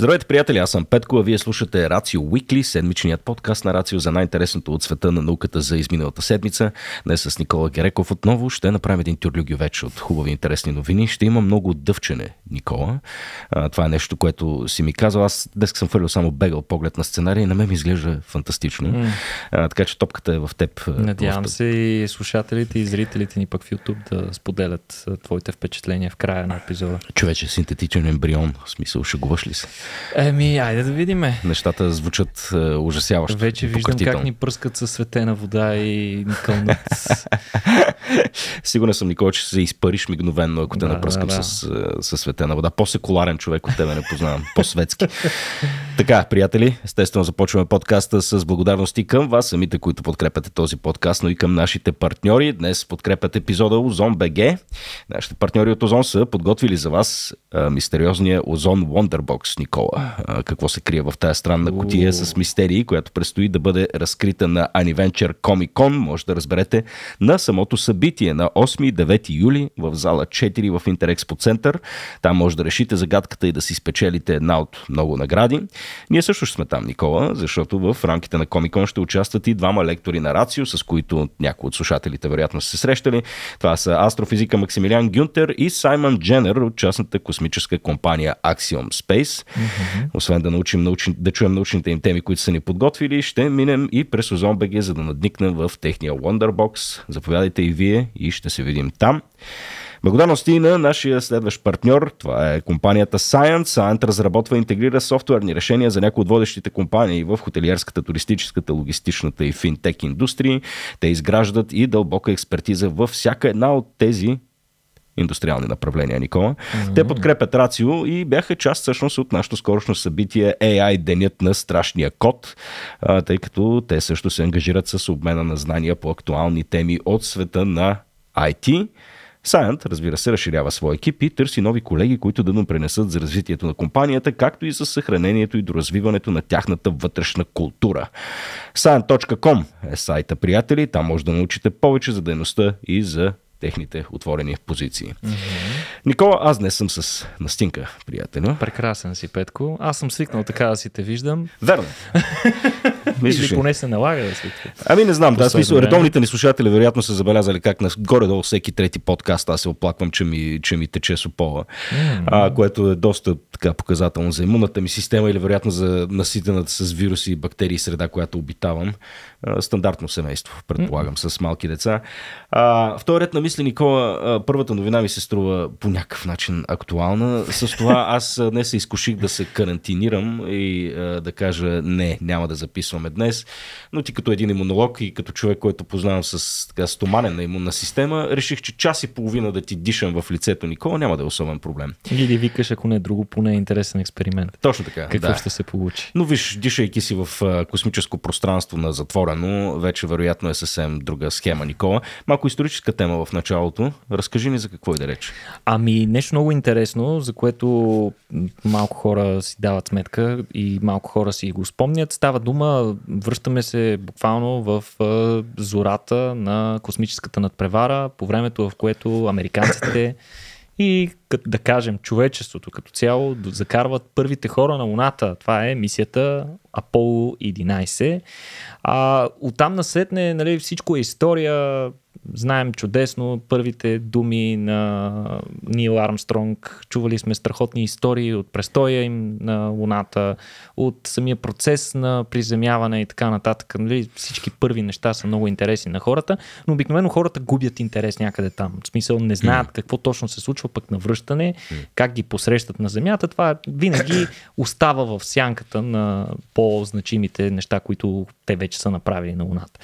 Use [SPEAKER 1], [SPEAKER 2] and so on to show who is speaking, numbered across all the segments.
[SPEAKER 1] Здравейте, приятели! Аз съм Петко, а вие слушате Рацио Уикли, седмичният подкаст на Рацио за най-интересното от света на науката за изминалата седмица. Днес с Никола Гереков отново ще направим един тюрлюги вече от хубави интересни новини. Ще има много дъвчене, Никола. А, това е нещо, което си ми казал. Аз днес съм фърлил само бегал поглед на сценария и на мен ми изглежда фантастично. А, така че топката е в теб. Надявам се
[SPEAKER 2] и слушателите и зрителите ни пък в YouTube да споделят твоите впечатления в края на епизода.
[SPEAKER 1] Човече, синтетичен ембрион. В смисъл, шегуваш ли се?
[SPEAKER 2] Еми, айде да видиме.
[SPEAKER 1] Нещата звучат е, ужасяващо. Вече виждам как ни
[SPEAKER 2] пръскат със светена вода и ни кълнат.
[SPEAKER 1] Сигурен съм, Никола, че се изпариш мигновенно, ако те да, напръскам да, да. Е, със, светена вода. По-секуларен човек от тебе не познавам. По-светски. Така, приятели, естествено започваме подкаста с благодарности към вас, самите, които подкрепяте този подкаст, но и към нашите партньори. Днес подкрепят епизода Озон БГ. Нашите партньори от Озон са подготвили за вас а, мистериозния Озон Wonderbox, Никола. А, какво се крие в тази странна котия с мистерии, която предстои да бъде разкрита на Aniventure Comic Con, може да разберете, на самото събитие на 8 и 9 юли в зала 4 в Интерекспо център. Там може да решите загадката и да си спечелите една от много награди. Ние също ще сме там, Никола, защото в рамките на Комикон ще участват и двама лектори на Рацио, с които някои от слушателите вероятно са се срещали. Това са астрофизика Максимилиан Гюнтер и Саймън Дженер от частната космическа компания Axiom Space. Mm-hmm. Освен да, научим, научи, да чуем научните им теми, които са ни подготвили, ще минем и през Озон за да надникнем в техния Wonderbox. Заповядайте и вие и ще се видим там. Благодарности на нашия следващ партньор, това е компанията Science. Science разработва и интегрира софтуерни решения за някои от водещите компании в хотелиерската, туристическата, логистичната и финтек индустрии. Те изграждат и дълбока експертиза във всяка една от тези индустриални направления, Никола. Mm-hmm. Те подкрепят Рацио и бяха част всъщност от нашето скорошно събитие AI Денят на страшния код, тъй като те също се ангажират с обмена на знания по актуални теми от света на IT. Сайент, разбира се, разширява своя екип и търси нови колеги, които да му пренесат за развитието на компанията, както и за съхранението и доразвиването на тяхната вътрешна култура. Сайент.com е сайта, приятели. Там може да научите повече за дейността и за техните отворени позиции. Mm-hmm. Никола, аз не съм с настинка, приятелю. Прекрасен си, Петко.
[SPEAKER 2] Аз съм свикнал така да си те виждам. Верно. Или поне се налага да свиква. Ами не знам, да, смисъл, редовните
[SPEAKER 1] ни слушатели вероятно са забелязали как на горе-долу всеки трети подкаст аз се оплаквам, че ми, че ми тече супола, mm-hmm. а, което е доста така показателно за имунната ми система или вероятно за наситената с вируси и бактерии среда, която обитавам. А, стандартно семейство, предполагам, mm-hmm. с малки деца. А, ред, на мисли, Никола, а, първата новина ми се струва по някакъв начин актуална. С това аз днес се изкуших да се карантинирам и а, да кажа не, няма да записваме днес, но ти като един имунолог и като човек, който познавам с така стоманена имунна система, реших, че час и половина да ти дишам в лицето Никола няма да е особен проблем.
[SPEAKER 2] Или викаш, ако не е друго, поне е интересен експеримент. Точно така. Какво да. ще се
[SPEAKER 1] получи? Но виж, дишайки си в космическо пространство на затворено, вече вероятно е съвсем друга схема, Никола. Малко историческа тема в началото. Разкажи ни
[SPEAKER 2] за какво е да реч. Ами, нещо много интересно, за което малко хора си дават сметка и малко хора си го спомнят. Става дума, връщаме се буквално в зората на космическата надпревара, по времето в което американците и да кажем човечеството като цяло закарват първите хора на Луната. Това е мисията Аполо 11. А, оттам насетне нали, всичко е история, Знаем чудесно първите думи на Нил Армстронг, чували сме страхотни истории от престоя им на Луната, от самия процес на приземяване и така нататък. Нали, всички първи неща са много интересни на хората, но обикновено хората губят интерес някъде там. В смисъл не знаят какво точно се случва пък на връщане, как ги посрещат на Земята. Това винаги остава в сянката на по-значимите неща, които те вече са направили на Луната.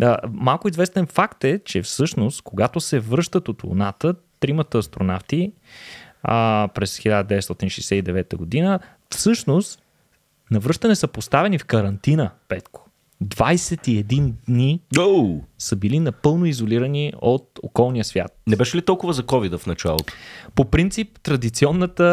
[SPEAKER 2] Да, малко известен факт е, че че всъщност, когато се връщат от Луната, тримата астронавти а, през 1969 година, всъщност навръщане са поставени в карантина, Петко. 21 дни oh! са били напълно изолирани от околния свят. Не беше ли толкова за covid в началото? По принцип, традиционната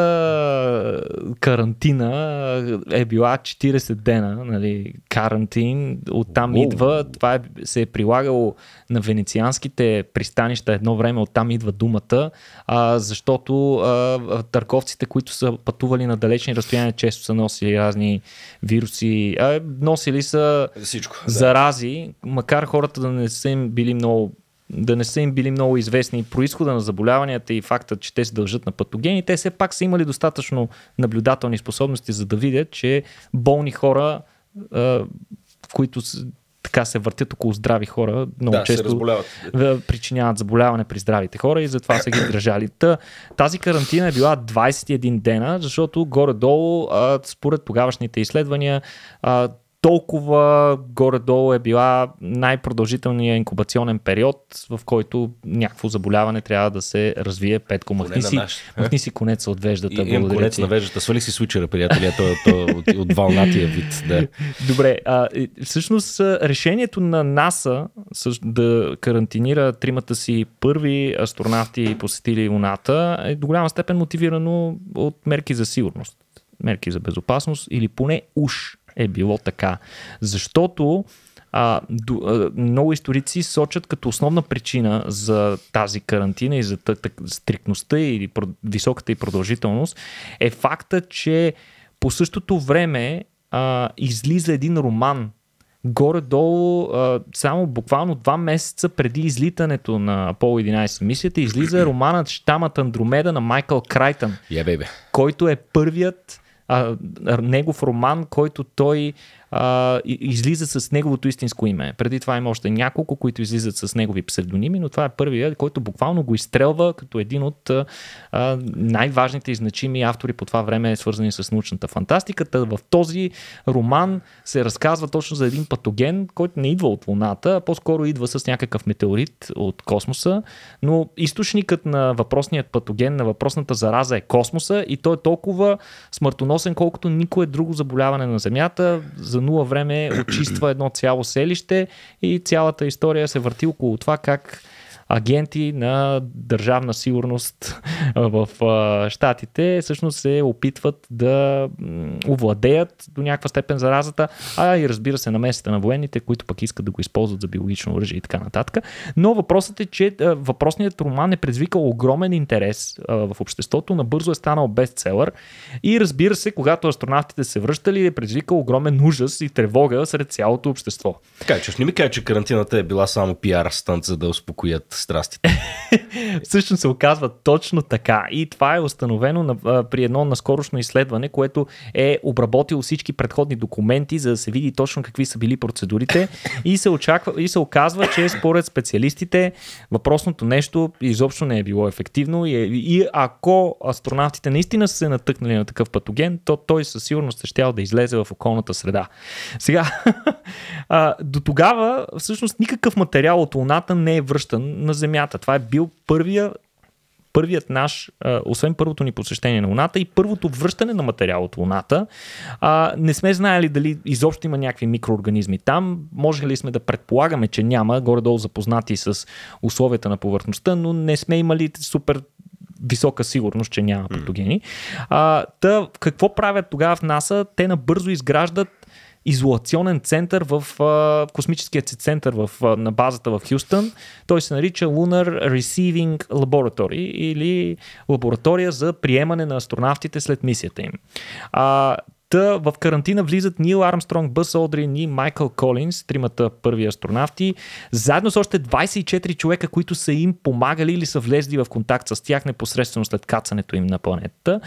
[SPEAKER 2] карантина е била 40 дена, нали, карантин, оттам Уоу. идва, това е, се е прилагало на венецианските пристанища едно време, оттам идва думата, а, защото а, търковците, които са пътували на далечни разстояния, често са носили разни вируси, а, носили са Всичко, зарази, да. макар хората да не са им били много да не са им били много известни происхода на заболяванията и факта, че те се дължат на патогени, те все пак са имали достатъчно наблюдателни способности, за да видят, че болни хора, които така се въртят около здрави хора, много да, често причиняват заболяване при здравите хора и затова са ги държали. Та, тази карантина е била 21 дена, защото горе-долу, според тогавашните изследвания, толкова горе-долу е била най-продължителният инкубационен период, в който някакво заболяване трябва да се развие. Петко, махни си, махни си конец от веждата. И, имам конец ти. на веждата. Свали си свичера, приятели, той, е- той е от, от вълнатия вид. Да. Добре, а, всъщност решението на НАСА да карантинира тримата си първи астронавти посетили Луната е до голяма степен мотивирано от мерки за сигурност мерки за безопасност или поне уж е било така. Защото а, до, а, много историци сочат като основна причина за тази карантина и за тък, тък, стрикността и про, високата и продължителност е факта, че по същото време а, излиза един роман горе-долу, само буквално два месеца преди излитането на Пол 11 мисията, излиза романът Штамът Андромеда на Майкъл Крайтън, yeah, който е първият а, негов роман, който той а, излиза с неговото истинско име. Преди това има още няколко, които излизат с негови псевдоними, но това е първият, който буквално го изстрелва като един от а, най-важните и значими автори по това време, свързани с научната фантастиката. В този роман се разказва точно за един патоген, който не идва от Луната, а по-скоро идва с някакъв метеорит от космоса, но източникът на въпросният патоген, на въпросната зараза е космоса и той е толкова смъртоносен, колкото никое друго заболяване на Земята. За нула време очиства едно цяло селище и цялата история се върти около това как агенти на държавна сигурност в щатите всъщност се опитват да овладеят до някаква степен заразата, а и разбира се намесата на военните, които пък искат да го използват за биологично оръжие и така нататък. Но въпросът е, че въпросният роман е предизвикал огромен интерес в обществото, набързо е станал бестселър и разбира се, когато астронавтите се връщали, е предизвикал огромен ужас и тревога сред цялото общество.
[SPEAKER 1] Така че не ми кажа,
[SPEAKER 2] че карантината е била само пиар стънт, за да успокоят страстите. Всъщност се оказва точно така. И това е установено на, а, при едно наскорошно изследване, което е обработило всички предходни документи, за да се види точно какви са били процедурите. И се, очаква, и се оказва, че според специалистите въпросното нещо изобщо не е било ефективно. И, е, и ако астронавтите наистина са се натъкнали на такъв патоген, то той със сигурност ще щял да излезе в околната среда. Сега, а, до тогава всъщност никакъв материал от Луната не е връщан на на Земята. Това е бил първия, първият наш, а, освен първото ни посещение на Луната и първото връщане на материал от Луната. А, не сме знаели дали изобщо има някакви микроорганизми там. Може ли сме да предполагаме, че няма, горе-долу запознати с условията на повърхността, но не сме имали супер висока сигурност, че няма патогени. А, та, какво правят тогава в НАСА? Те набързо изграждат изолационен център в а, космическият си център в, а, на базата в Хюстън. Той се нарича Lunar Receiving Laboratory или лаборатория за приемане на астронавтите след мисията им. А, Та в карантина влизат Нил Армстронг, Бъс Одрин и Майкъл Колинс, тримата първи астронавти, заедно с още 24 човека, които са им помагали или са влезли в контакт с тях непосредствено след кацането им на планетата.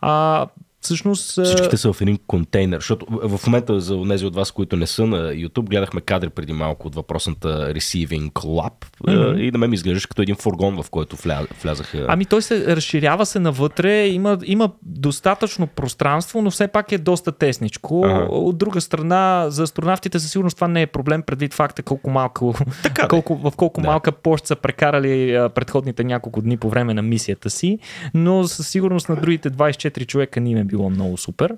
[SPEAKER 2] А, всъщност... Всичките са в
[SPEAKER 1] един контейнер, защото в момента за тези от вас, които не са на YouTube, гледахме кадри преди малко от въпросната Receiving Lab mm-hmm. и на мен ми изглеждаш като един фургон, в който вля... влязаха...
[SPEAKER 2] Ами той се разширява се навътре, има, има достатъчно пространство, но все пак е доста тесничко. Ага. От друга страна, за астронавтите със сигурност това не е проблем, предвид факта колко малко, така, колко, в колко да. малка площ са прекарали предходните няколко дни по време на мисията си, но със сигурност на другите 24 човека ни им е би било много супер.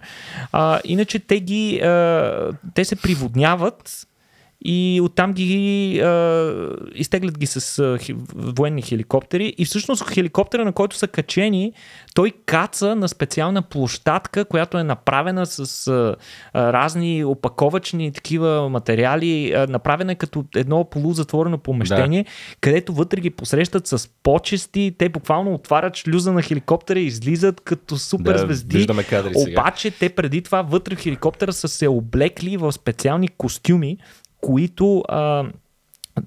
[SPEAKER 2] А, иначе те ги, а, те се приводняват и оттам ги а, изтеглят ги с а, хи, военни хеликоптери и всъщност хеликоптера, на който са качени, той каца на специална площадка, която е направена с а, а, разни опаковачни такива материали, а, направена е като едно полузатворено помещение, да. където вътре ги посрещат с почести, те буквално отварят шлюза на хеликоптера и излизат като супер звезди. Да, сега. Обаче те преди това вътре в хеликоптера са се облекли в специални костюми, които а,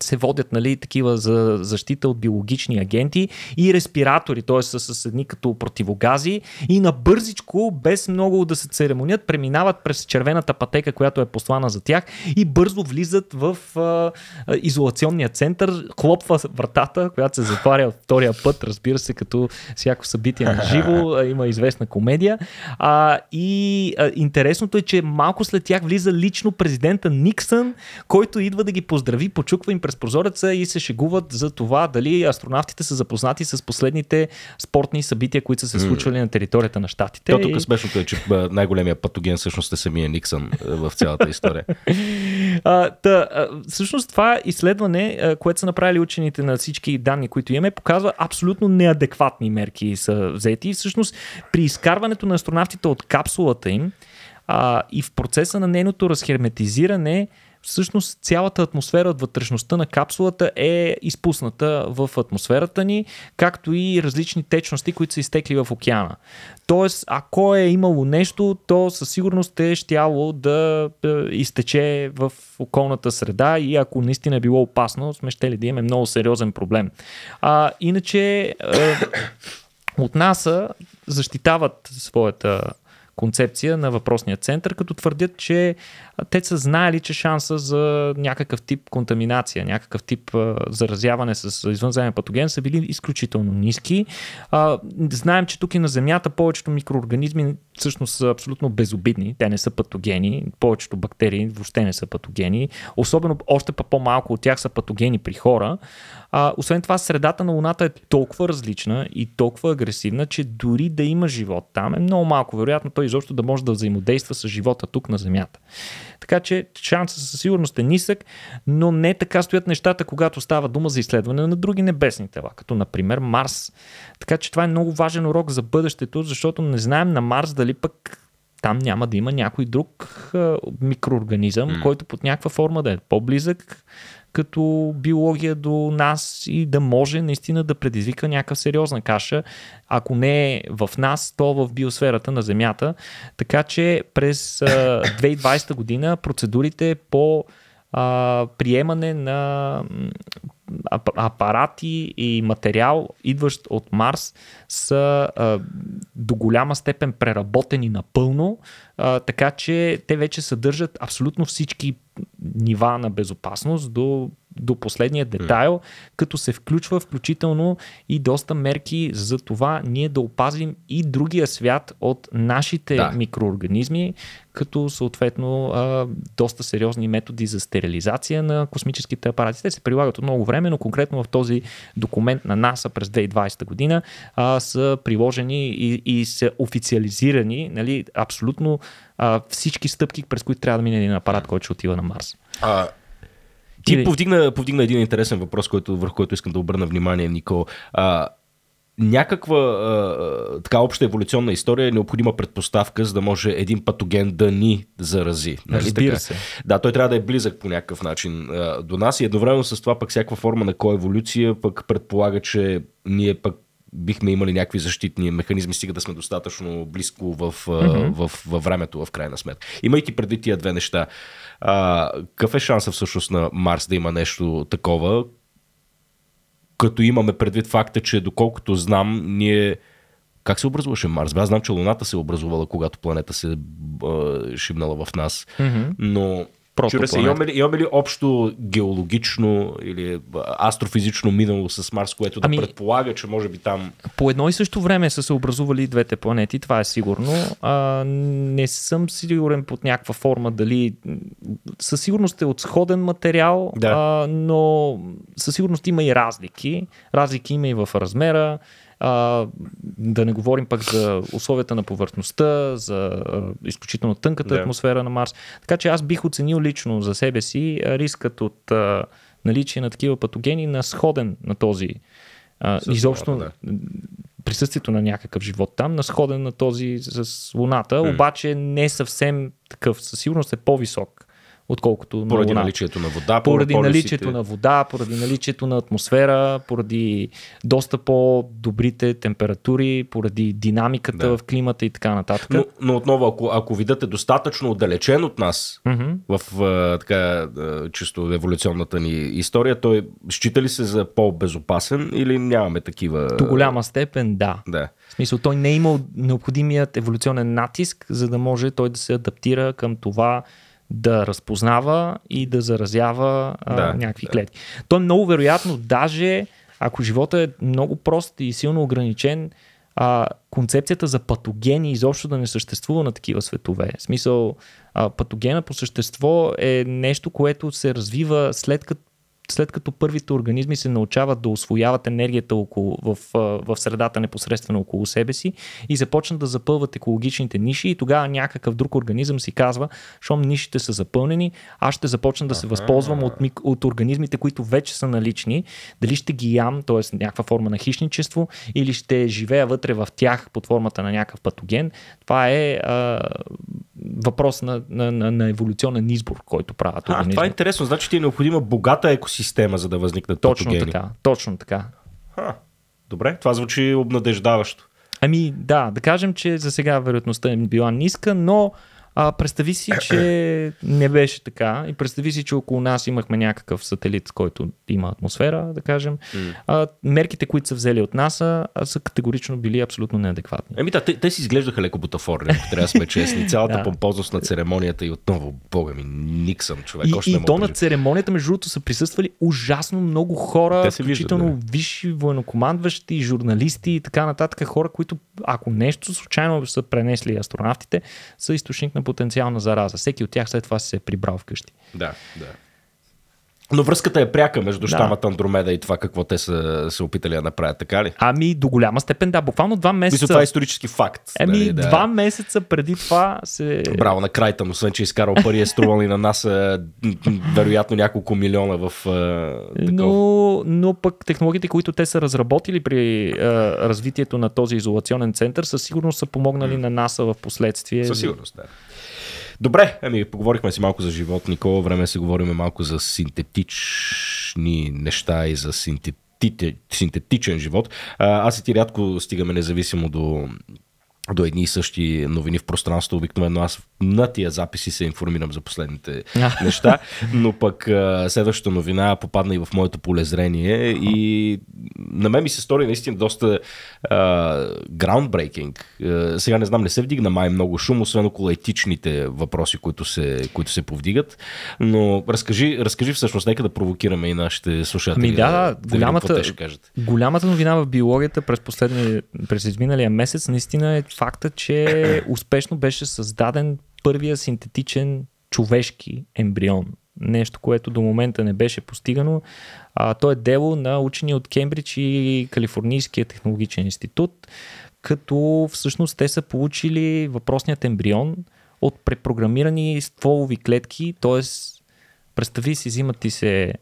[SPEAKER 2] се водят нали, такива за защита от биологични агенти и респиратори, т.е. са с едни като противогази и на бързичко, без много да се церемонят, преминават през червената пътека, която е послана за тях и бързо влизат в а, изолационния център, хлопва вратата, която се затваря втория път, разбира се, като всяко събитие на живо, има известна комедия. А, и а, интересното е, че малко след тях влиза лично президента Никсън, който идва да ги поздрави, почуква им им през прозореца и се шегуват за това дали астронавтите са запознати с последните спортни събития, които са се случвали mm. на територията на щатите. То тук и...
[SPEAKER 1] смешното е, че най-големия патоген всъщност е самия Никсън в цялата история.
[SPEAKER 2] а, та, всъщност това изследване, което са направили учените на всички данни, които имаме, показва абсолютно неадекватни мерки са взети. И всъщност при изкарването на астронавтите от капсулата им а, и в процеса на нейното разхерметизиране, всъщност цялата атмосфера от вътрешността на капсулата е изпусната в атмосферата ни, както и различни течности, които са изтекли в океана. Тоест, ако е имало нещо, то със сигурност е щяло да е, изтече в околната среда и ако наистина е било опасно, сме ще ли да имаме много сериозен проблем. А, иначе, е, от НАСА защитават своята концепция на въпросния център, като твърдят, че те са знаели, че шанса за някакъв тип контаминация, някакъв тип а, заразяване с извънземен патоген са били изключително ниски. А, знаем, че тук и на Земята повечето микроорганизми всъщност са абсолютно безобидни. Те не са патогени. Повечето бактерии въобще не са патогени. Особено още по-малко от тях са патогени при хора. А, освен това, средата на Луната е толкова различна и толкова агресивна, че дори да има живот там е много малко вероятно той изобщо да може да взаимодейства с живота тук на Земята. Така че шанса със сигурност е нисък, но не така стоят нещата, когато става дума за изследване на други небесни тела, като например Марс. Така че това е много важен урок за бъдещето, защото не знаем на Марс дали пък там няма да има някой друг микроорганизъм, mm. който под някаква форма да е по-близък като биология до нас и да може наистина да предизвика някаква сериозна каша, ако не е в нас, то в биосферата на Земята. Така че през 2020 година процедурите по а, приемане на апарати и материал, идващ от Марс, са а, до голяма степен преработени напълно, а, така че те вече съдържат абсолютно всички нива на безопасност до до последния детайл, като се включва включително и доста мерки за това ние да опазим и другия свят от нашите да. микроорганизми, като съответно а, доста сериозни методи за стерилизация на космическите апарати. Те се прилагат от много време, но конкретно в този документ на НАСА през 2020 година а, са приложени и, и са официализирани нали, абсолютно а, всички стъпки, през които трябва да мине един апарат, който ще отива на Марс. А, ти Или...
[SPEAKER 1] повдигна, повдигна един интересен въпрос, който, върху който искам да обърна внимание, Никол. А, някаква а, така обща еволюционна история е необходима предпоставка, за да може един патоген да ни зарази. Нали? Разбира така? се. Да, той трябва да е близък по някакъв начин а, до нас и едновременно с това пък всяка форма на коеволюция пък предполага, че ние пък бихме имали някакви защитни механизми, стига да сме достатъчно близко в, mm-hmm. в, в, във времето, в крайна сметка. Имайки преди тия две неща, а, какъв е шанса всъщност на Марс да има нещо такова, като имаме предвид факта, че доколкото знам, ние... Как се образуваше Марс? Аз знам, че Луната се е образувала, когато планета се е шибнала в нас, mm-hmm. но Просто Чура се, имаме ли, имаме ли общо геологично
[SPEAKER 2] или астрофизично минало с Марс, което да ами, предполага, че може би там... По едно и също време са се образували двете планети, това е сигурно. А, не съм сигурен под някаква форма дали... Със сигурност е от сходен материал, да. а, но със сигурност има и разлики. Разлики има и в размера, а, да не говорим пък за условията на повърхността, за а, изключително тънката yeah. атмосфера на Марс. Така че аз бих оценил лично за себе си рискът от а, наличие на такива патогени на сходен на този. А, изобщо да. присъствието на някакъв живот там, на сходен на този с Луната, mm. обаче не съвсем такъв. Със сигурност е по-висок отколкото поради на наличието
[SPEAKER 1] на вода, поради полюсите. наличието на
[SPEAKER 2] вода, поради наличието на атмосфера, поради доста по-добрите температури, поради динамиката да. в климата и така нататък. Но,
[SPEAKER 1] но отново, ако, ако видът е достатъчно отдалечен от нас mm-hmm. в а, така чисто еволюционната ни история, той счита ли се за по-безопасен или нямаме такива? До голяма степен
[SPEAKER 2] да. да. В смисъл, той не е имал необходимият еволюционен натиск, за да може той да се адаптира към това да разпознава и да заразява а, да, някакви да. клетки. То е много вероятно, даже ако живота е много прост и силно ограничен, а, концепцията за патогени изобщо да не съществува на такива светове. В смисъл, а, патогена по същество е нещо, което се развива след като след като първите организми се научават да освояват енергията около, в, в средата непосредствено около себе си и започнат да запълват екологичните ниши и тогава някакъв друг организъм си казва, щом нишите са запълнени, аз ще започна да се възползвам от, от организмите, които вече са налични, дали ще ги ям, т.е. някаква форма на хищничество, или ще живея вътре в тях под формата на някакъв патоген, това е а, въпрос на, на, на, на еволюционен избор, който правят. А,
[SPEAKER 1] това е интересно. Значи ти е необходима богата
[SPEAKER 2] екосистема, за да възникнат точно патогени. така. Точно така. Ха, добре, това звучи обнадеждаващо. Ами да, да кажем, че за сега вероятността е била ниска, но а, представи си, че не беше така и представи си, че около нас имахме някакъв сателит, който има атмосфера, да кажем. А, мерките, които са взели от нас, са категорично били абсолютно неадекватни.
[SPEAKER 1] Еми да, те, те си изглеждаха леко бутафорни, ако трябва да сме честни. Цялата да. помпозност на церемонията и отново, бога ми, съм, човек. И, Още и то
[SPEAKER 2] на церемонията, между другото, са присъствали ужасно много хора, те включително виждат, да. висши военнокомандващи, журналисти и така нататък. Хора, които, ако нещо случайно са пренесли астронавтите, са източник на на потенциална зараза. Всеки от тях след това се е прибрал вкъщи. Да, да. Но връзката
[SPEAKER 1] е пряка между да. щамата Андромеда и това какво те са се опитали да направят, така ли? Ами до голяма степен,
[SPEAKER 2] да. Буквално два месеца. Мисля, това е исторически факт.
[SPEAKER 1] Нали, ами нали, да. два
[SPEAKER 2] месеца преди
[SPEAKER 1] това се. Браво на но освен че е изкарал пари, е струвал и на нас е, вероятно няколко милиона в.
[SPEAKER 2] Е, но, но пък технологиите, които те са разработили при е, развитието на този изолационен център, със сигурност са помогнали mm. на НАСА в последствие. Със сигурност,
[SPEAKER 1] да. Добре, ами поговорихме си малко за живот, Никола. Време се говорим малко за синтетични неща и за синтетични синтетичен живот. Аз и ти рядко стигаме независимо до до едни и същи новини в пространството. Обикновено аз на тия записи се информирам за последните неща, но пък следващата новина попадна и в моето полезрение и на мен ми се стори наистина доста граундбрейкинг. Сега не знам, не се вдигна май много шум, освен около етичните въпроси, които се, които се повдигат, но разкажи, разкажи всъщност, нека да провокираме и нашите слушатели. Ми да, да, голямата, да
[SPEAKER 2] голямата новина в биологията през, последни, през изминалия месец наистина е факта, че успешно беше създаден първия синтетичен човешки ембрион. Нещо, което до момента не беше постигано. А, то е дело на учени от Кембридж и Калифорнийския технологичен институт, като всъщност те са получили въпросният ембрион от препрограмирани стволови клетки, т.е. представи си, взимат ти се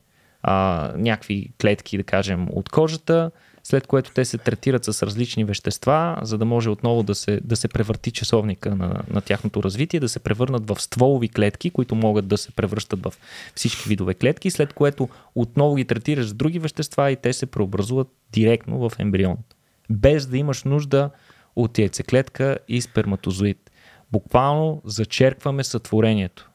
[SPEAKER 2] а, някакви клетки, да кажем, от кожата, след което те се третират с различни вещества, за да може отново да се, да се превърти часовника на, на тяхното развитие, да се превърнат в стволови клетки, които могат да се превръщат в всички видове клетки, след което отново ги третираш с други вещества и те се преобразуват директно в ембрион. Без да имаш нужда от яйцеклетка и сперматозоид. Буквално зачеркваме сътворението,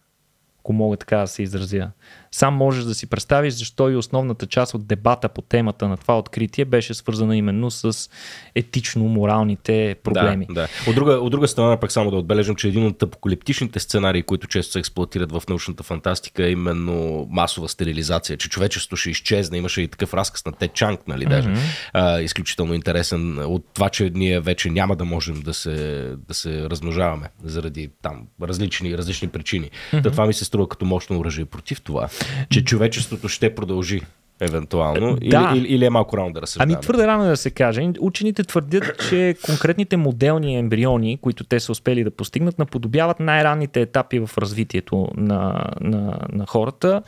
[SPEAKER 2] ако мога така да се изразя. Сам можеш да си представиш защо и основната част от дебата по темата на това откритие беше свързана именно с етично-моралните проблеми. Да, да. От, друга, от друга страна, пък само да отбележим, че един от апокалиптичните
[SPEAKER 1] сценарии, които често се експлуатират в научната фантастика, е именно масова стерилизация, че човечеството ще изчезне. Имаше и такъв разказ на Течанг, нали, даже. Mm-hmm. А, изключително интересен от това, че ние вече няма да можем да се, да се размножаваме заради там различни, различни причини. Mm-hmm. Та това ми се струва като мощно оръжие против това че човечеството ще продължи евентуално? Е, да. Или, или е малко рано да разсъждаваме? Ами
[SPEAKER 2] твърде рано е да се каже. Учените твърдят, че конкретните моделни ембриони, които те са успели да постигнат, наподобяват най-ранните етапи в развитието на, на, на хората.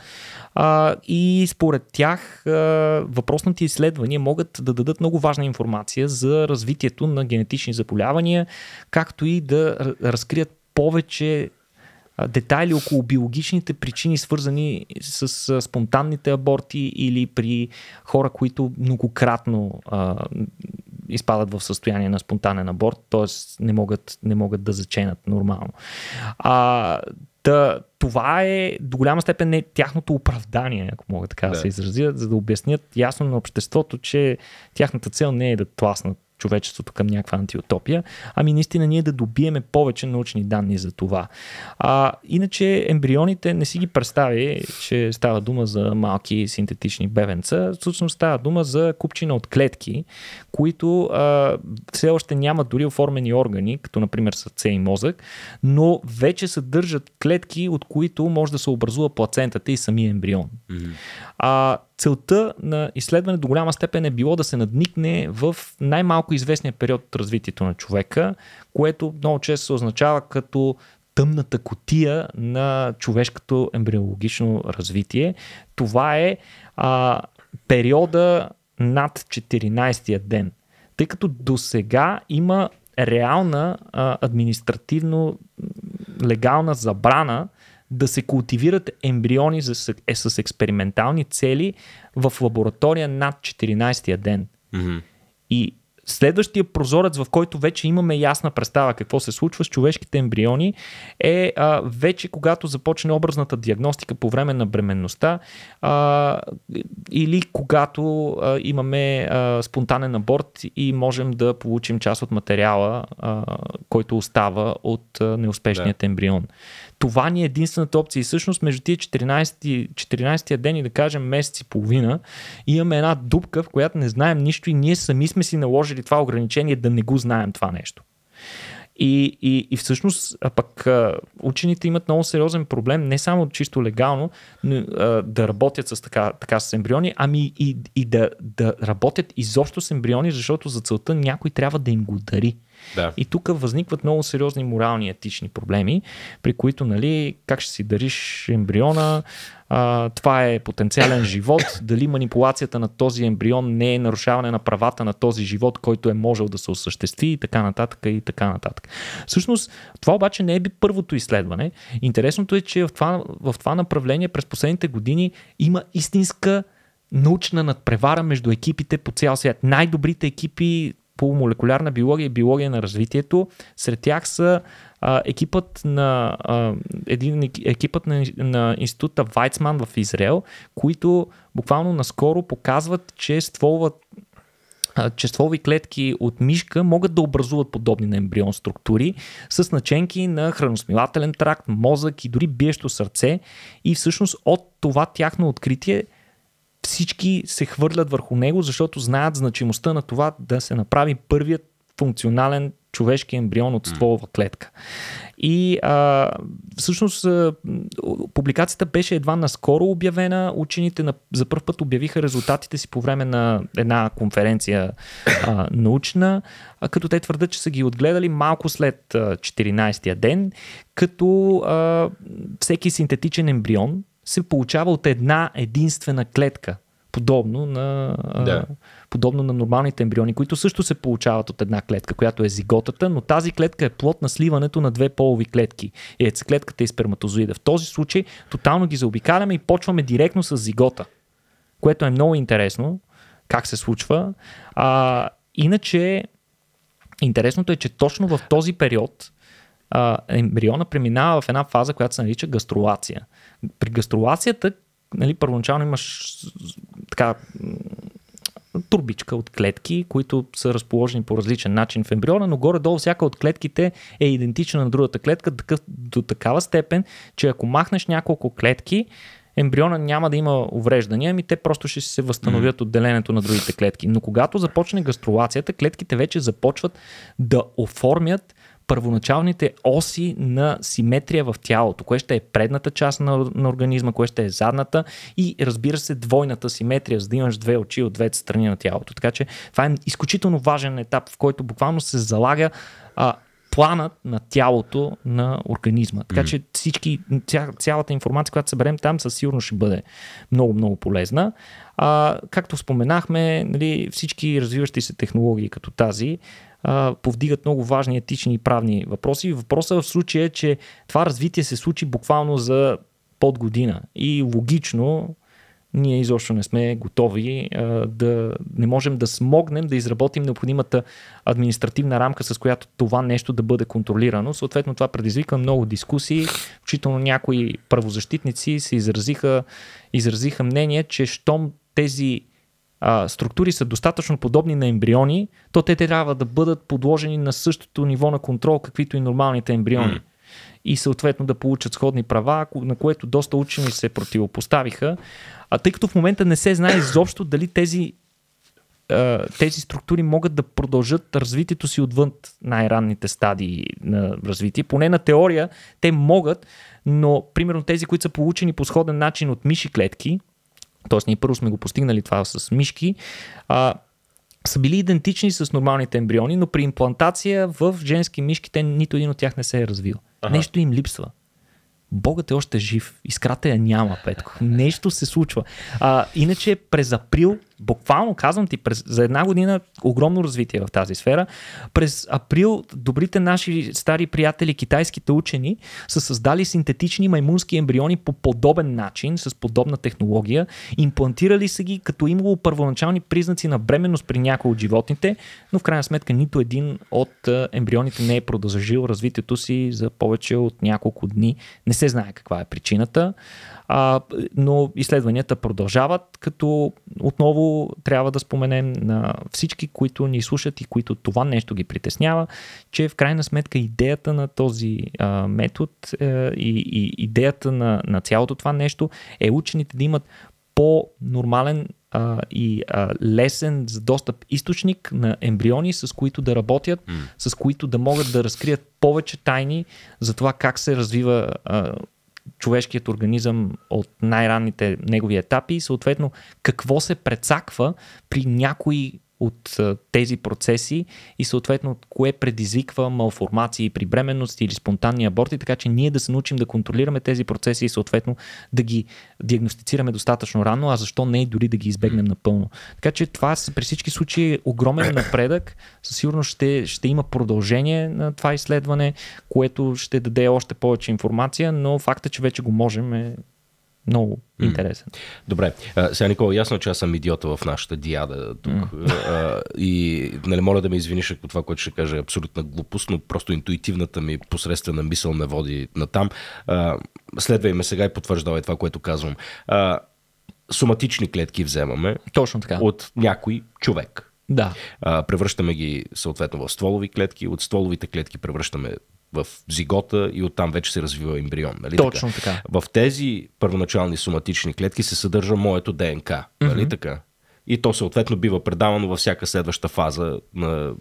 [SPEAKER 2] А, и според тях а, въпросните изследвания могат да дадат много важна информация за развитието на генетични заболявания, както и да разкрият повече детайли около биологичните причини, свързани с спонтанните аборти или при хора, които многократно а, изпадат в състояние на спонтанен аборт, т.е. Не могат, не могат да заченат нормално. А, да, това е до голяма степен не тяхното оправдание, ако мога така да, да се изразя, за да обяснят ясно на обществото, че тяхната цел не е да тласнат човечеството към някаква антиутопия, ами наистина ние да добиеме повече научни данни за това. А, иначе ембрионите не си ги представи, че става дума за малки синтетични бебенца. Всъщност става дума за купчина от клетки, които а, все още нямат дори оформени органи, като например сърце и мозък, но вече съдържат клетки, от които може да се образува плацентата и самия ембрион. Mm-hmm. А, целта на изследване до голяма степен е било да се надникне в най-малко известния период от развитието на човека, което много често се означава като тъмната котия на човешкото ембриологично развитие. Това е а, периода над 14-я ден. Тъй като до сега има реална а, административно легална забрана да се култивират ембриони с, е, с експериментални цели в лаборатория над 14-я ден. Mm-hmm. И следващия прозорец, в който вече имаме ясна представа какво се случва с човешките ембриони, е а, вече когато започне образната диагностика по време на бременността а, или когато а, имаме а, спонтанен аборт и можем да получим част от материала, а, който остава от а, неуспешният да. ембрион това ни е единствената опция. И всъщност между тия 14, 14 ден и да кажем месец и половина, имаме една дупка, в която не знаем нищо и ние сами сме си наложили това ограничение да не го знаем това нещо. И, и, и всъщност, а пък а, учените имат много сериозен проблем, не само чисто легално но, а, да работят с така, така с ембриони, ами и, и да, да работят изобщо с ембриони, защото за целта някой трябва да им го дари. Да. И тук възникват много сериозни морални етични проблеми, при които, нали, как ще си дариш ембриона, а, това е потенциален живот, дали манипулацията на този ембрион не е нарушаване на правата на този живот, който е можел да се осъществи и така нататък и така нататък. Всъщност, това обаче не е би първото изследване. Интересното е, че в това, в това направление през последните години има истинска научна надпревара между екипите по цял свят. Най-добрите екипи по молекулярна биология и биология на развитието. Сред тях са а, екипът на, а, един екипът на, на института Вайцман в Израел, които буквално наскоро показват, че стволват че стволови клетки от мишка могат да образуват подобни на ембрион структури с начинки на храносмилателен тракт, мозък и дори биещо сърце. И всъщност от това тяхно откритие всички се хвърлят върху него, защото знаят значимостта на това да се направи първият функционален човешки ембрион от стволова клетка. И а, всъщност а, публикацията беше едва наскоро обявена. Учените на, за първ път обявиха резултатите си по време на една конференция а, научна, а, като те твърдят, че са ги отгледали малко след а, 14-я ден, като а, всеки синтетичен ембрион се получава от една единствена клетка, подобно на, да. подобно на нормалните ембриони, които също се получават от една клетка, която е зиготата, но тази клетка е плод на сливането на две полови клетки. Яйцеклетката и е сперматозоида. В този случай тотално ги заобикаляме и почваме директно с зигота, което е много интересно как се случва. А, иначе, интересното е, че точно в този период а, ембриона преминава в една фаза, която се нарича гастролация. При гастролацията, нали, първоначално имаш така турбичка от клетки, които са разположени по различен начин в ембриона, но горе-долу всяка от клетките е идентична на другата клетка до такава степен, че ако махнеш няколко клетки, ембриона няма да има увреждания, ами те просто ще се възстановят от на другите клетки. Но когато започне гастролацията, клетките вече започват да оформят първоначалните оси на симетрия в тялото, кое ще е предната част на, на организма, кое ще е задната и разбира се двойната симетрия, за да имаш две очи от двете страни на тялото. Така че това е изключително важен етап, в който буквално се залага а, планът на тялото на организма. Така че всички, ця, цялата информация, която съберем там, със сигурност ще бъде много, много полезна. А, както споменахме, нали, всички развиващи се технологии като тази, повдигат много важни етични и правни въпроси. Въпросът в случая е, че това развитие се случи буквално за под година и логично ние изобщо не сме готови а, да не можем да смогнем да изработим необходимата административна рамка, с която това нещо да бъде контролирано. Съответно, това предизвика много дискусии, включително някои правозащитници се изразиха, изразиха мнение, че щом тези а, структури са достатъчно подобни на ембриони, то те трябва да бъдат подложени на същото ниво на контрол, каквито и нормалните ембриони. Mm. И съответно да получат сходни права, на което доста учени се противопоставиха. А тъй като в момента не се знае изобщо дали тези тези структури могат да продължат развитието си отвън най-ранните стадии на развитие. Поне на теория те могат, но примерно тези, които са получени по сходен начин от миши клетки, Тоест, ние първо сме го постигнали това с мишки. А, са били идентични с нормалните ембриони, но при имплантация в женски мишки те нито един от тях не се е развил. Ага. Нещо им липсва. Богът е още жив. Искрата я няма, Петко. Нещо се случва. А, иначе през април буквално казвам ти, през, за една година огромно развитие в тази сфера. През април добрите наши стари приятели, китайските учени, са създали синтетични маймунски ембриони по подобен начин, с подобна технология. Имплантирали са ги, като имало първоначални признаци на бременност при някои от животните, но в крайна сметка нито един от ембрионите не е продължил развитието си за повече от няколко дни. Не се знае каква е причината. А, но изследванията продължават, като отново трябва да споменем на всички, които ни слушат и които това нещо ги притеснява, че в крайна сметка идеята на този а, метод а, е, и, и идеята на, на цялото това нещо е учените да имат по-нормален а, и а, лесен за достъп източник на ембриони, с които да работят, mm. с които да могат да разкрият повече тайни за това как се развива а, човешкият организъм от най-ранните негови етапи и съответно какво се прецаква при някои от тези процеси и съответно от кое предизвиква малформации при бременност или спонтанни аборти, така че ние да се научим да контролираме тези процеси и съответно да ги диагностицираме достатъчно рано, а защо не и дори да ги избегнем напълно. Така че това при всички случаи огромен напредък. Със сигурност ще, ще има продължение на това изследване, което ще даде още повече информация, но факта, че вече го можем е много
[SPEAKER 1] интересен. Добре. А, сега, Никола, ясно, е, че аз съм идиота в нашата диада тук. Mm. А, и нали, моля да ме извиниш, ако това, което ще кажа е абсолютна глупост, но просто интуитивната ми посредствена мисъл ме води натам. А, следвай ме сега и потвърждавай това, което казвам. А, соматични клетки вземаме. Точно така. От някой човек. Да. А, превръщаме ги съответно в стволови клетки, от стволовите клетки превръщаме в зигота и оттам вече се развива ембрион. Нали? Точно така. В тези първоначални соматични клетки се съдържа моето ДНК. Нали mm-hmm. така? И то съответно бива предавано във всяка следваща фаза на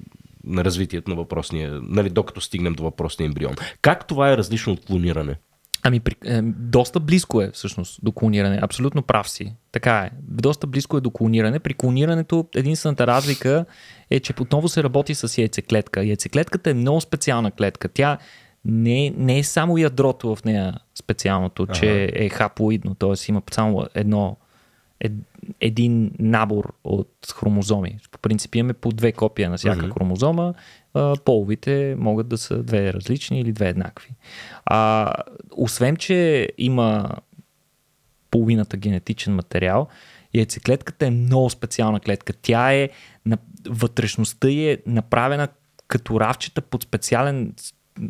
[SPEAKER 1] на развитието на въпросния, нали, докато стигнем до въпросния ембрион. Как това е различно от клониране?
[SPEAKER 2] Ами, при, е, доста близко е всъщност до клониране. Абсолютно прав си. Така е. Доста близко е до клониране. При клонирането единствената разлика е, че отново се работи с яйцеклетка. Яйцеклетката е много специална клетка. Тя не, не е само ядрото в нея специалното, ага. че е хаплоидно, т.е. има само едно, ед, един набор от хромозоми. По принцип имаме по две копия на всяка ага. хромозома. А, половите могат да са две различни или две еднакви. А, освен, че има половината генетичен материал, яйцеклетката е много специална клетка. Тя е вътрешността е направена като равчета под специален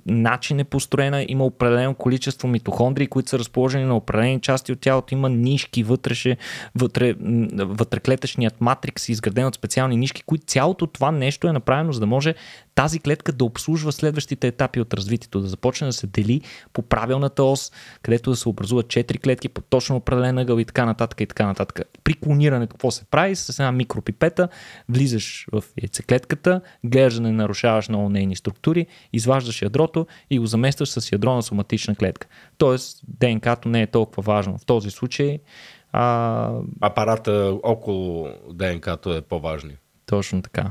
[SPEAKER 2] начин е построена, има определено количество митохондрии, които са разположени на определени части от тялото, има нишки вътреше, вътре, вътреклетъчният матрикс, изграден от специални нишки, които цялото това нещо е направено, за да може тази клетка да обслужва следващите етапи от развитието, да започне да се дели по правилната ос, където да се образуват 4 клетки по точно определен ъгъл и така нататък и така нататък. При клонирането какво се прави? С една микропипета влизаш в яйцеклетката, гледаш да не нарушаваш много нейни структури, изваждаш ядрото и го заместваш с ядро на соматична клетка. Тоест ДНК-то не е толкова важно. В този случай а... апарата около ДНК-то е по-важни. Точно така.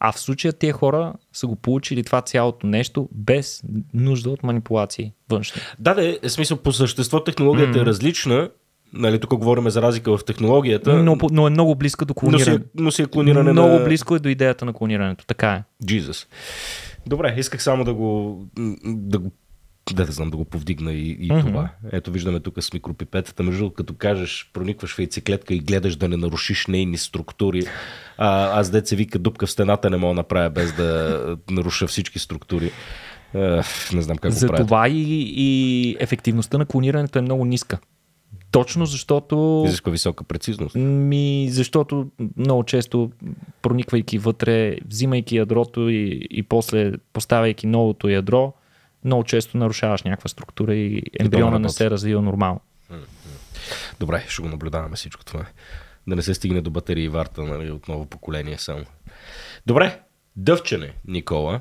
[SPEAKER 2] А в случая тези хора са го получили това цялото нещо без нужда от манипулации външни. Да, да, в
[SPEAKER 1] смисъл по същество технологията mm. е различна, Нали, тук говорим за разлика в технологията.
[SPEAKER 2] Но, но е много близка до клонирането. Но си, но си е клониране Много на...
[SPEAKER 1] близко е до идеята на клонирането, така е. Jesus. Добре, исках само да го, да го да знам да го повдигна и, и mm-hmm. това. Ето виждаме тук с микропипетата. Между другото, като кажеш, проникваш в яйцеклетка и гледаш да не нарушиш нейни структури. А, аз деца вика дупка в стената не мога да направя без да
[SPEAKER 2] наруша всички структури. А, е, не знам как За го правят. това и, и ефективността на клонирането е много ниска. Точно защото... Изисква висока прецизност. Ми, защото много често прониквайки вътре, взимайки ядрото и, и после поставяйки новото ядро, много често нарушаваш някаква структура и ембриона не се е развива нормално.
[SPEAKER 1] Добре, ще го наблюдаваме всичко това. Да не се стигне до батерии варта, нали, от ново поколение само. Добре, дъвчене, Никола.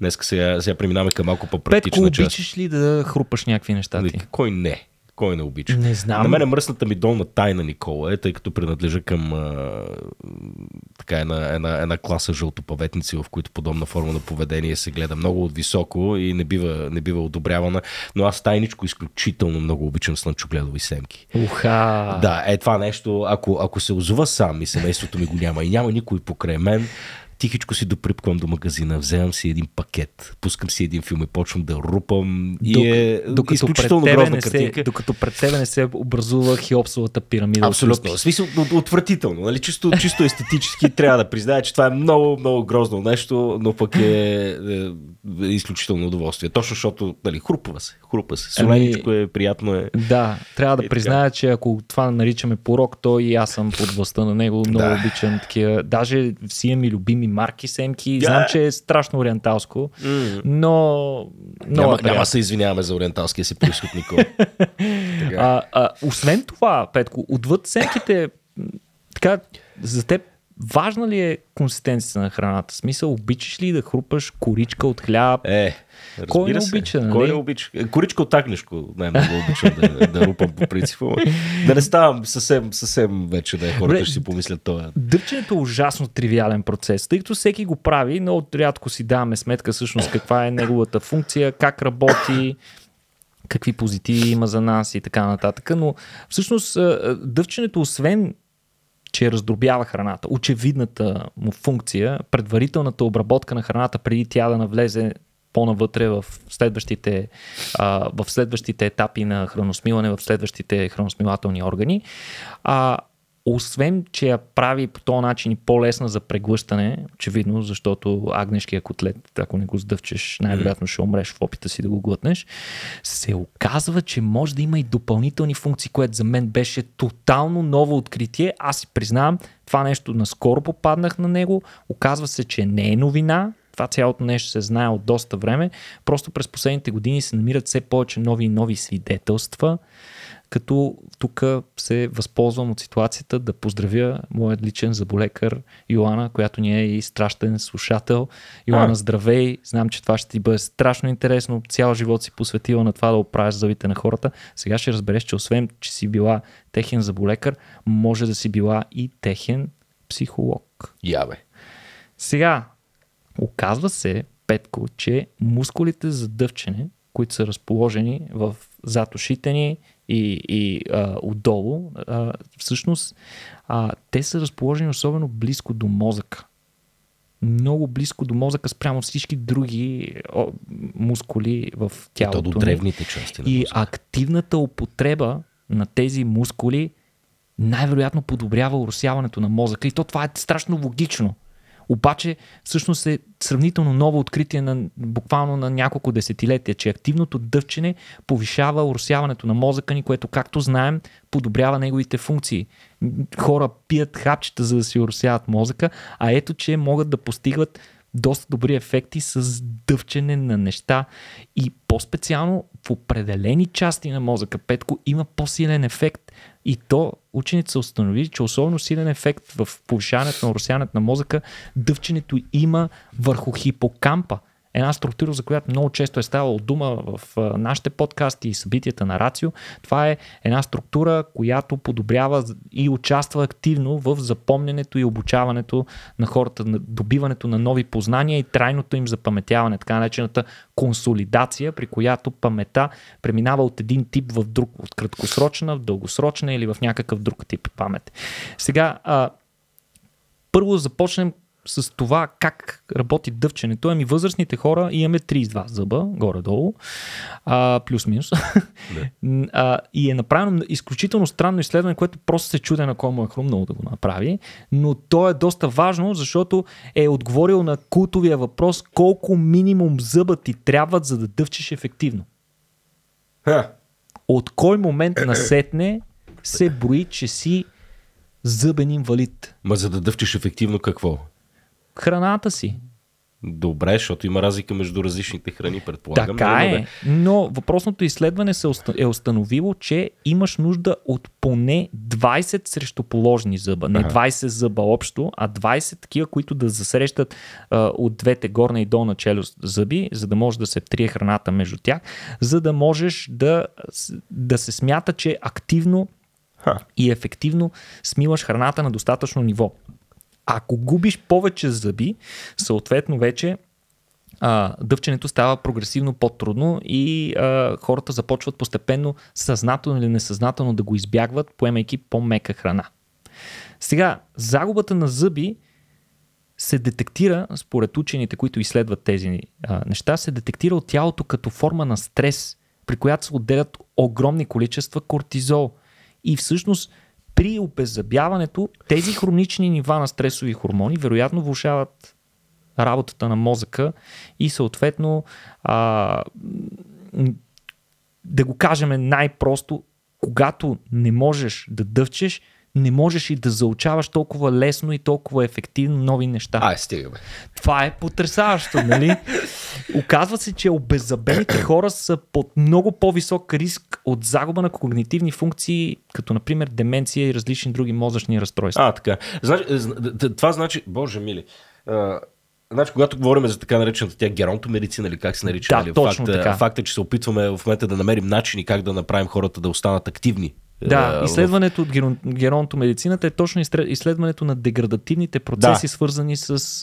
[SPEAKER 1] Днес сега, сега преминаваме към малко по-практична Петко, част. обичаш
[SPEAKER 2] ли да хрупаш някакви неща ти?
[SPEAKER 1] Кой не? Кой не обича? Не знам. На мен е мръсната ми долна тайна, Никола, е, тъй като принадлежа към а, така една, една, една класа жълтопаветници, в които подобна форма на поведение се гледа много от високо и не бива, не бива одобрявана. Но аз тайничко изключително много обичам слънчогледови семки.
[SPEAKER 2] Уха! Да,
[SPEAKER 1] е това нещо, ако, ако се озова сам и семейството ми го няма и няма никой покрай мен, тихичко си доприпквам до магазина, вземам си един пакет, пускам си един филм и почвам да рупам. И е докато изключително грозна се,
[SPEAKER 2] Докато пред тебе не се образува хиопсовата пирамида. Абсолютно. В смисъл, отвратително.
[SPEAKER 1] Нали? Чисто, чисто естетически трябва да призная, че това е много, много грозно нещо, но пък е, е, е изключително удоволствие. Точно защото нали, хрупва се. Хрупва се. Соленичко ами, е, приятно е. Да, трябва да е, призная,
[SPEAKER 2] че ако това наричаме порок, то и аз съм под властта на него. Много да. обичам такива. Даже си ми любими марки, семки. Yeah. Знам, че е страшно ориенталско, mm. но... Няма, няма се извиняваме за ориенталския си происход, Нико. Е. а, а, освен това, Петко, отвъд семките, така, за теб важна ли е консистенцията на храната? В смисъл, обичаш ли да хрупаш коричка от хляб? Е, Кой не се. обича, нали? Кой не
[SPEAKER 1] обича? Е, коричка от агнешко най-много
[SPEAKER 2] обичам да, да рупам по принцип. да не ставам съвсем, съвсем вече да е хората ще си помислят това. Дърченето е ужасно тривиален процес, тъй като всеки го прави, но рядко си даваме сметка всъщност каква е неговата функция, как работи какви позитиви има за нас и така нататък. Но всъщност дъвченето, освен че раздробява храната. Очевидната му функция, предварителната обработка на храната преди тя да навлезе по-навътре в следващите, а, в следващите етапи на храносмилане, в следващите храносмилателни органи. А, освен, че я прави по този начин по-лесна за преглъщане, очевидно, защото агнешкия котлет, ако не го сдъвчеш, най-вероятно ще умреш в опита си да го глътнеш, се оказва, че може да има и допълнителни функции, което за мен беше тотално ново откритие. Аз си признавам, това нещо наскоро попаднах на него. Оказва се, че не е новина, това цялото нещо се знае от доста време. Просто през последните години се намират все повече нови и нови свидетелства, като тук се възползвам от ситуацията да поздравя моят личен заболекар Йоана, която ни е и страшен слушател. Йоана, а. здравей! Знам, че това ще ти бъде страшно интересно. Цял живот си посветила на това да оправиш зъбите на хората. Сега ще разбереш, че освен, че си била техен заболекар, може да си била и техен психолог. Ябе. Сега, Оказва се, Петко, че мускулите за дъвчене, които са разположени в зад ушите ни и, и а, отдолу, а, всъщност а, те са разположени особено близко до мозъка. Много близко до мозъка спрямо всички други о, мускули в тялото. И то до древните части. На и активната употреба на тези мускули най-вероятно подобрява уросяването на мозъка. И то това е страшно логично. Обаче, всъщност е сравнително ново откритие на буквално на няколко десетилетия, че активното дъвчене повишава урсяването на мозъка ни, което, както знаем, подобрява неговите функции. Хора пият хапчета, за да си уросяват мозъка, а ето, че могат да постигат доста добри ефекти с дъвчене на неща и по-специално в определени части на мозъка, Петко, има по-силен ефект и то учените са установили, че особено силен ефект в повишаването на уросяването на мозъка, дъвченето има върху хипокампа, една структура, за която много често е ставало дума в нашите подкасти и събитията на Рацио. Това е една структура, която подобрява и участва активно в запомненето и обучаването на хората, на добиването на нови познания и трайното им запаметяване, така наречената консолидация, при която памета преминава от един тип в друг, от краткосрочна в дългосрочна или в някакъв друг тип памет. Сега, а, първо започнем с това как работи дъвченето, ами възрастните хора имаме 32 зъба, горе-долу, а, плюс-минус. Да. а, и е направено изключително странно изследване, което просто се чуде на кой му е хрумнало да го направи, но то е доста важно, защото е отговорил на култовия въпрос колко минимум зъба ти трябват, за да дъвчеш ефективно. Ха. От кой момент е, е. насетне се брои, че си зъбен инвалид? Ма за да дъвчеш ефективно какво? храната си. Добре, защото
[SPEAKER 1] има разлика между различните храни, предполагам. Така е,
[SPEAKER 2] но въпросното изследване се е установило, че имаш нужда от поне 20 срещу положни зъба. Не 20 зъба общо, а 20 такива, които да засрещат а, от двете горна и долна челюст зъби, за да може да се трие храната между тях, за да можеш да, да се смята, че активно Ха. и ефективно смиваш храната на достатъчно ниво. Ако губиш повече зъби, съответно вече а, дъвченето става прогресивно по-трудно и а, хората започват постепенно, съзнателно или несъзнателно да го избягват, поемайки по-мека храна. Сега, загубата на зъби се детектира, според учените, които изследват тези а, неща, се детектира от тялото като форма на стрес, при която се отделят огромни количества кортизол. И всъщност при обеззабяването тези хронични нива на стресови хормони вероятно влушават работата на мозъка и съответно а, да го кажем най-просто, когато не можеш да дъвчеш, не можеш и да заучаваш толкова лесно и толкова ефективно нови неща. А, бе. Това е потрясаващо, нали? Оказва се, че обеззабените хора са под много по-висок риск от загуба на когнитивни функции, като например деменция и различни други мозъчни разстройства.
[SPEAKER 1] А, така. Значи, това значи, боже мили, Значи, когато говорим за така наречената тя геронтомедицина или как се нарича, да, нали? точно факта, така. факта, че се опитваме в момента да намерим начини как да направим хората да останат активни да, е,
[SPEAKER 2] изследването от герон, геронтомедицината е точно изследването на деградативните процеси, да. свързани с, с,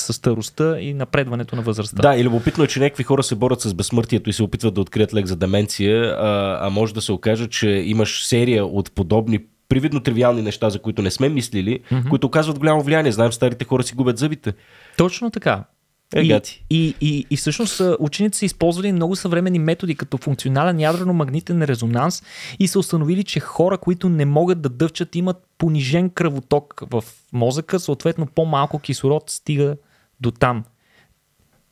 [SPEAKER 2] с старостта и напредването на възрастта. Да,
[SPEAKER 1] и любопитно е, че някакви хора се борят с безсмъртието и се опитват да открият лек за деменция, а, а може да се окаже, че имаш серия от подобни привидно тривиални неща, за които не
[SPEAKER 2] сме мислили, mm-hmm. които оказват голямо влияние. Знаем, старите хора си губят зъбите. Точно така. Е, и, и, и, и всъщност учените са използвали много съвременни методи, като функционален ядрено-магнитен резонанс и са установили, че хора, които не могат да дъвчат, имат понижен кръвоток в мозъка, съответно по-малко кислород стига до там.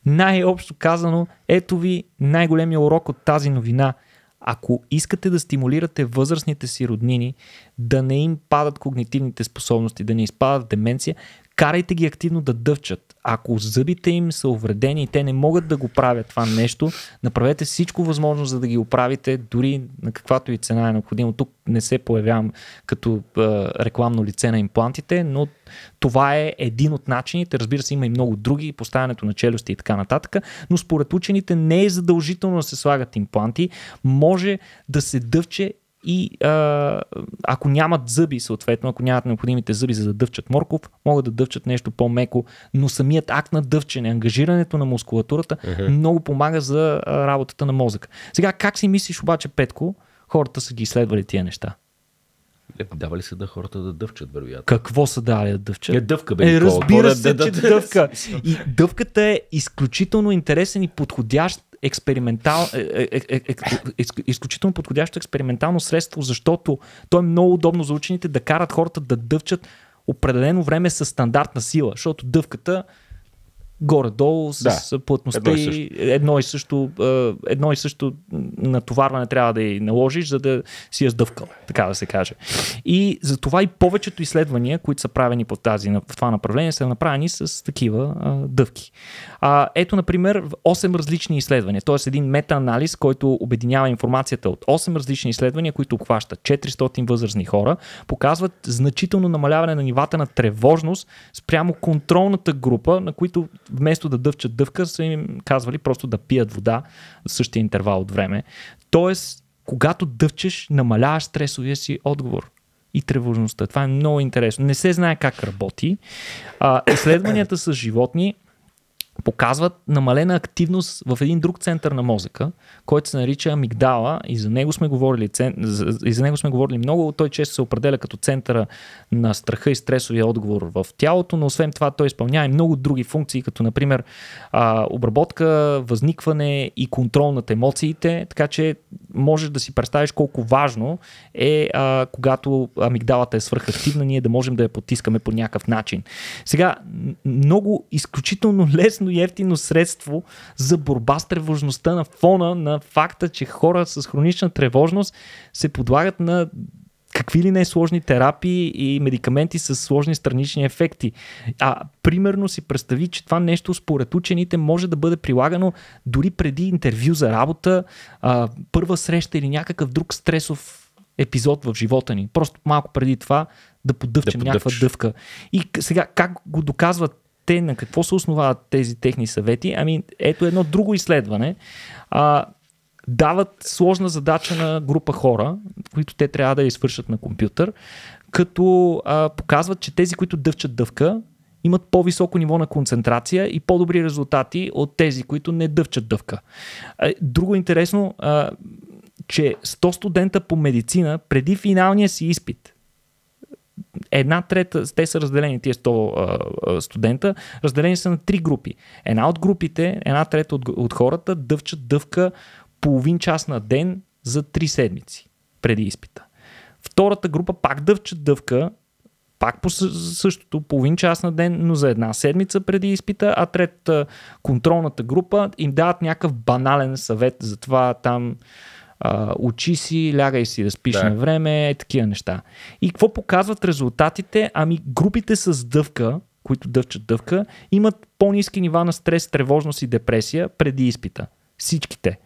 [SPEAKER 2] Най-общо казано, ето ви най-големия урок от тази новина. Ако искате да стимулирате възрастните си роднини да не им падат когнитивните способности, да не изпадат деменция, карайте ги активно да дъвчат ако зъбите им са увредени и те не могат да го правят това нещо, направете всичко възможно, за да ги оправите, дори на каквато и цена е необходимо. Тук не се появявам като е, рекламно лице на имплантите, но това е един от начините. Разбира се, има и много други, поставянето на челюсти и така нататък, но според учените не е задължително да се слагат импланти. Може да се дъвче и а, ако нямат зъби, съответно, ако нямат необходимите зъби за да дъвчат морков, могат да дъвчат нещо по-меко, но самият акт на дъвчене, ангажирането на мускулатурата uh-huh. много помага за а, работата на мозъка. Сега, как си мислиш обаче, Петко, хората са ги изследвали тия неща?
[SPEAKER 1] Е, ли се да хората да дъвчат,
[SPEAKER 2] вероятно. Какво са дали да дъвчат? Е, дъвка бе. Е, разбира се, да, че да, дъвка. И дъвката е изключително интересен и подходящ експериментал, е, е, е, е, изключително подходящо експериментално средство, защото то е много удобно за учените да карат хората да дъвчат определено време с стандартна сила, защото дъвката горе-долу с да. плътността едно и, едно и също, едно и също натоварване трябва да й наложиш, за да си я сдъвкал, така да се каже. И затова и повечето изследвания, които са правени по тази, в това направление, са направени с такива дъвки. А, ето, например, 8 различни изследвания, т.е. един мета-анализ, който обединява информацията от 8 различни изследвания, които обхващат 400 възрастни хора, показват значително намаляване на нивата на тревожност спрямо контролната група, на които вместо да дъвчат дъвка, са им казвали просто да пият вода в същия интервал от време. Тоест, когато дъвчеш, намаляваш стресовия си отговор и тревожността. Това е много интересно. Не се знае как работи. А, изследванията с животни показват намалена активност в един друг център на мозъка, който се нарича амигдала и за него сме говорили, и за него сме говорили много. Той често се определя като центъра на страха и стресовия отговор в тялото, но освен това той изпълнява и много други функции, като например обработка, възникване и контрол над емоциите, така че можеш да си представиш колко важно е когато амигдалата е свърхактивна, ние да можем да я потискаме по някакъв начин. Сега, много изключително лесно достъпно и ефтино средство за борба с тревожността на фона на факта, че хора с хронична тревожност се подлагат на какви ли не сложни терапии и медикаменти с сложни странични ефекти. А примерно си представи, че това нещо според учените може да бъде прилагано дори преди интервю за работа, а, първа среща или някакъв друг стресов епизод в живота ни. Просто малко преди това да поддъвчем да някаква дъвка. И сега, как го доказват те на какво се основават тези техни съвети? Ами, ето едно друго изследване. А, дават сложна задача на група хора, които те трябва да извършат на компютър, като а, показват, че тези, които дъвчат дъвка, имат по-високо ниво на концентрация и по-добри резултати от тези, които не дъвчат дъвка. друго интересно, а, че 100 студента по медицина преди финалния си изпит една трета, те са разделени, тия 100 студента, разделени са на три групи. Една от групите, една трета от, от хората дъвчат дъвка половин час на ден за три седмици преди изпита. Втората група пак дъвчат дъвка пак по същото, половин час на ден, но за една седмица преди изпита, а третата контролната група им дават някакъв банален съвет за това там а, учи си, лягай си да спиш да. на време, е, такива неща. И какво показват резултатите? Ами групите с дъвка, които дъвчат дъвка, имат по-низки нива на стрес, тревожност и депресия преди изпита. Всичките.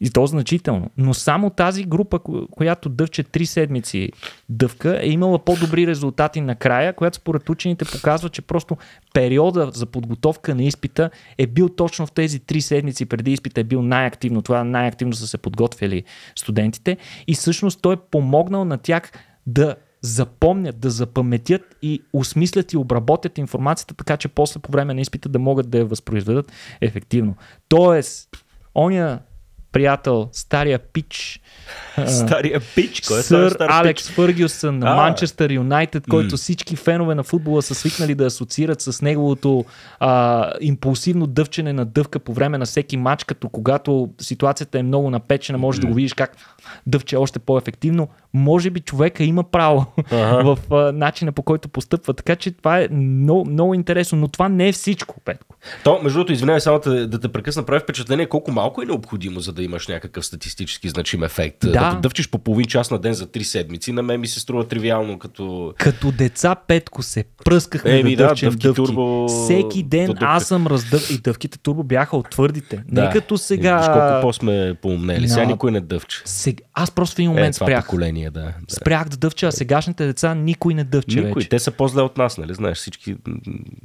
[SPEAKER 2] И то значително. Но само тази група, която дъвче 3 седмици дъвка, е имала по-добри резултати накрая, която според учените показва, че просто периода за подготовка на изпита е бил точно в тези 3 седмици преди изпита е бил най-активно. Това най-активно са се подготвили студентите. И всъщност той е помогнал на тях да запомнят, да запаметят и осмислят и обработят информацията, така че после по време на изпита да могат да я възпроизведат ефективно. Тоест, оня приятел, стария пич. стария пич, кой е Сър стар Алекс пич? Фъргюсън на Манчестър Юнайтед, който всички фенове на футбола са свикнали да асоциират с неговото а, импулсивно дъвчене на дъвка по време на всеки матч, като когато ситуацията е много напечена, може да го видиш как дъвче е още по-ефективно. Може би човека има право в а, начина по който постъпва. Така че това е много, много интересно, но това не е всичко, Петко. То, между другото, извинявай
[SPEAKER 1] само да, да те прекъсна, прави впечатление колко малко е необходимо, за да имаш някакъв статистически значим ефект. Да. Като дъвчиш по половин час на ден за три седмици, на мен ми се струва тривиално като...
[SPEAKER 2] Като деца петко се пръскахме Еми, да, да дъвчем дъвки. Турбо... Всеки ден дъвки. аз съм раздъв... И дъвките турбо бяха от твърдите. Да. Не като сега... Виж колко
[SPEAKER 1] по-сме поумнели. На... Сега никой не дъвче. Сег...
[SPEAKER 2] Аз просто в един е, момент е, спрях.
[SPEAKER 1] Поколение, да, да. Спрях
[SPEAKER 2] да дъвча, а сегашните деца никой не дъвче никой. вече. Те
[SPEAKER 1] са по-зле от нас, нали? Знаеш, всички...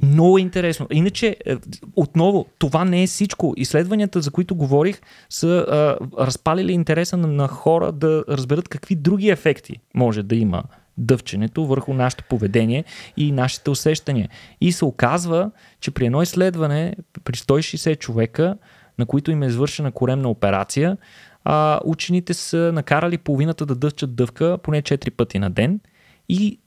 [SPEAKER 2] Много интересно. Иначе, е, отново, това не е всичко. Изследванията, за които говорих, са а, разпалили интереса на, на хора да разберат какви други ефекти може да има дъвченето върху нашето поведение и нашите усещания. И се оказва, че при едно изследване при 160 човека, на които им е извършена коремна операция, а, учените са накарали половината да дъвчат дъвка поне 4 пъти на ден и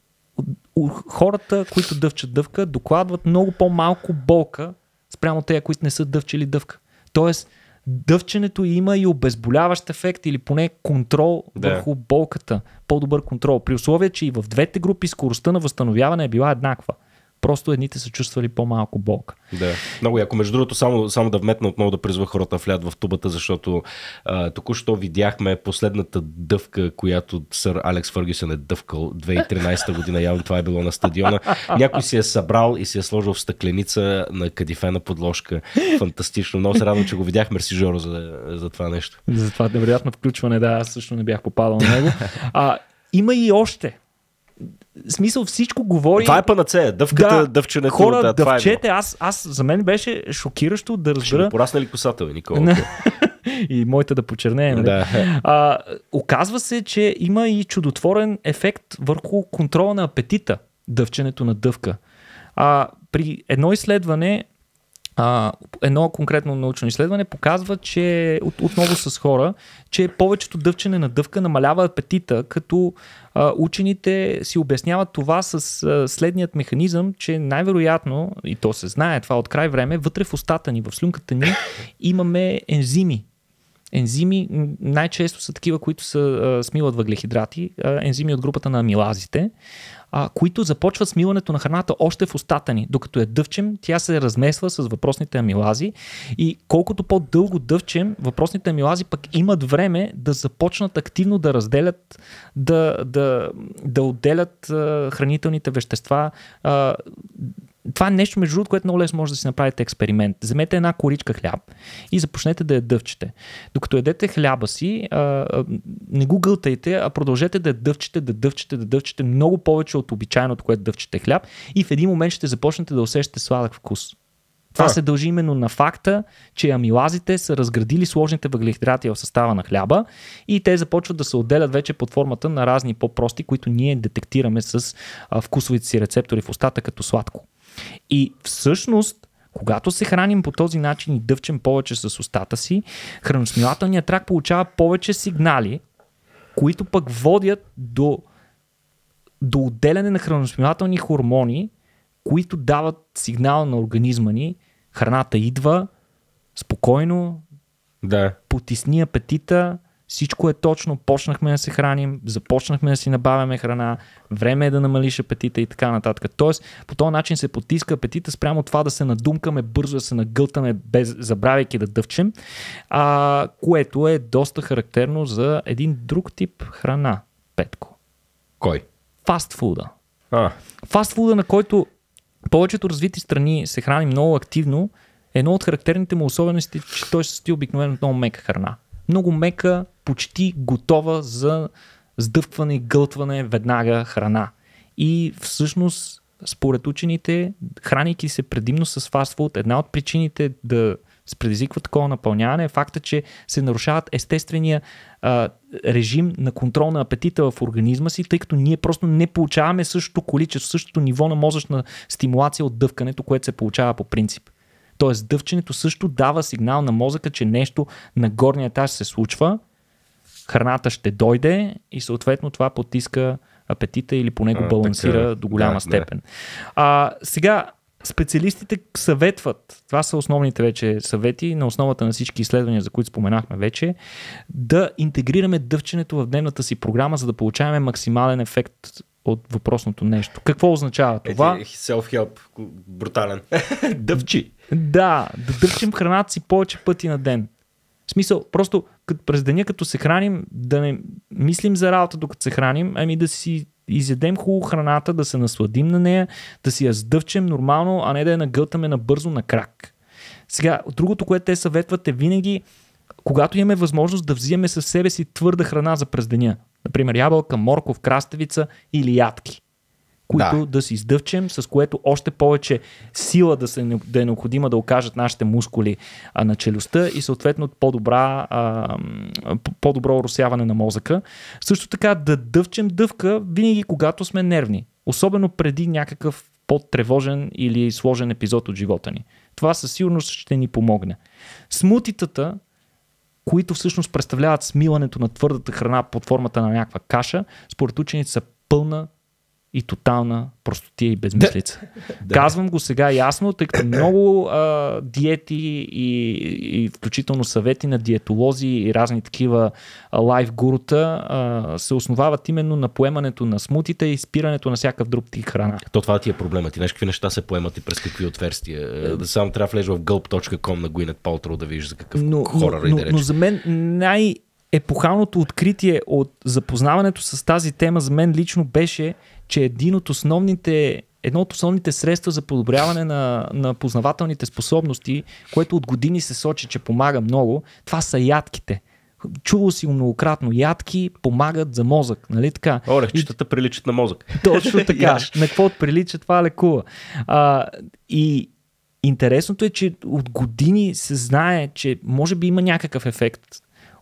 [SPEAKER 2] хората, които дъвчат дъвка, докладват много по-малко болка спрямо тези, които не са дъвчили дъвка. Тоест, дъвченето има и обезболяващ ефект или поне контрол да. върху болката. По-добър контрол. При условие, че и в двете групи скоростта на възстановяване е била еднаква. Просто едните са чувствали по-малко болка.
[SPEAKER 1] Да, много яко. Между другото, само, само да вметна отново да призва хората в в тубата, защото а, току-що видяхме последната дъвка, която сър Алекс Фъргюсън е дъвкал 2013 година. Явно това е било на стадиона. Някой си е събрал и си е сложил в стъкленица на кадифена подложка. Фантастично. Много се радвам, че го видях. Мерси, Жоро, за, за това нещо.
[SPEAKER 2] За това невероятно включване, да, аз също не бях попадал на него. А, има и още смисъл всичко говори. Това е панацея, дъвката, да, дъвчене, Хора, да, е дъвчете, е аз, аз, за мен беше шокиращо да разбера. Ще ли пораснали косата, Никола. и моята да почернее. Нали? Да. А, оказва се, че има и чудотворен ефект върху контрола на апетита, дъвченето на дъвка. А, при едно изследване, а, едно конкретно научно изследване показва, че от, отново с хора, че повечето дъвчене на дъвка намалява апетита, като учените си обясняват това с следният механизъм, че най-вероятно, и то се знае това е от край време, вътре в устата ни, в слюнката ни имаме ензими, Ензими най-често са такива, които са, а, смиват въглехидрати, а, ензими от групата на амилазите, а, които започват смилането на храната още в устата ни. Докато я дъвчем, тя се размесва с въпросните амилази и колкото по-дълго дъвчем, въпросните амилази пък имат време да започнат активно да разделят, да, да, да отделят а, хранителните вещества а, това е нещо, между другото, което много лесно може да си направите експеримент. Вземете една коричка хляб и започнете да я дъвчете. Докато едете хляба си, а, а, не го гълтайте, а продължете да я дъвчете, да дъвчете, да дъвчете много повече от обичайното, което дъвчете хляб и в един момент ще започнете да усещате сладък вкус. Това а. се дължи именно на факта, че амилазите са разградили сложните въглехидрати в състава на хляба и те започват да се отделят вече под формата на разни по-прости, които ние детектираме с вкусовите си рецептори в устата като сладко. И всъщност когато се храним по този начин и дъвчем повече с устата си, храносмилателният тракт получава повече сигнали, които пък водят до, до отделяне на храносмилателни хормони, които дават сигнал на организма ни. Храната идва спокойно, да. потисни апетита, всичко е точно, почнахме да се храним, започнахме да си набавяме храна, време е да намалиш апетита и така нататък. Тоест, по този начин се потиска апетита спрямо това да се надумкаме, бързо да се нагълтаме, без, забравяйки да дъвчем, а, което е доста характерно за един друг тип храна, Петко. Кой? Фастфуда. А. Фастфуда, на който повечето развити страни се храни много активно, е едно от характерните му особености, че той се състои обикновено от много мека храна. Много мека, почти готова за сдъвкване и гълтване веднага храна. И всъщност, според учените, храники се предимно с фастфуд, една от причините да предизвиква такова напълняване е факта, че се нарушават естествения а, режим на контрол на апетита в организма си, тъй като ние просто не получаваме същото количество, същото ниво на мозъчна стимулация от дъвкането, което се получава по принцип. Тоест дъвченето също дава сигнал на мозъка, че нещо на горния етаж се случва – храната ще дойде и съответно това потиска апетита или поне го балансира а, така, е. до голяма да, степен. Да. А, сега, специалистите съветват, това са основните вече съвети, на основата на всички изследвания, за които споменахме вече, да интегрираме дъвченето в дневната си програма, за да получаваме максимален ефект от въпросното нещо. Какво означава това?
[SPEAKER 1] Ети, self-help, брутален.
[SPEAKER 2] Дъвчи. Да, да дъвчим храната си повече пъти на ден. В смисъл, просто през деня като се храним, да не мислим за работа докато се храним, ами да си изядем хубаво храната, да се насладим на нея, да си я сдъвчем нормално, а не да я нагълтаме набързо на крак. Сега, другото, което те съветват е винаги, когато имаме възможност да взимаме със себе си твърда храна за през деня. Например, ябълка, морков, краставица или ядки които да. да си издъвчем, с което още повече сила да, се, да е необходима да окажат нашите мускули а, на челюстта и съответно по-добра, а, по-добро уросяване на мозъка. Също така да дъвчем дъвка винаги когато сме нервни, особено преди някакъв по-тревожен или сложен епизод от живота ни. Това със сигурност ще ни помогне. Смутитата, които всъщност представляват смилането на твърдата храна под формата на някаква каша, според учените са пълна и тотална простотия и безмислица. Да. Казвам го сега ясно, тъй като много а, диети и, и включително съвети на диетолози и разни такива лайф гурута а, се основават именно на поемането на смутите и спирането на всякакъв друг ти храна. То това
[SPEAKER 1] ти е проблема. Ти какви неща се поемат и през какви отверстия. Е, е. Да само трябва да в gulp.com на Гуинет Палтро да виждаш за какъв но, хорор но, но, но за
[SPEAKER 2] мен най епохалното откритие от запознаването с тази тема за мен лично беше че един от основните едно от основните средства за подобряване на, на познавателните способности, което от години се сочи, че помага много, това са ядките. Чувал си многократно, ядки помагат за мозък, нали така? Орехчетата и... приличат на мозък. Точно така, на какво прилича това лекува. А, и интересното е, че от години се знае, че може би има някакъв ефект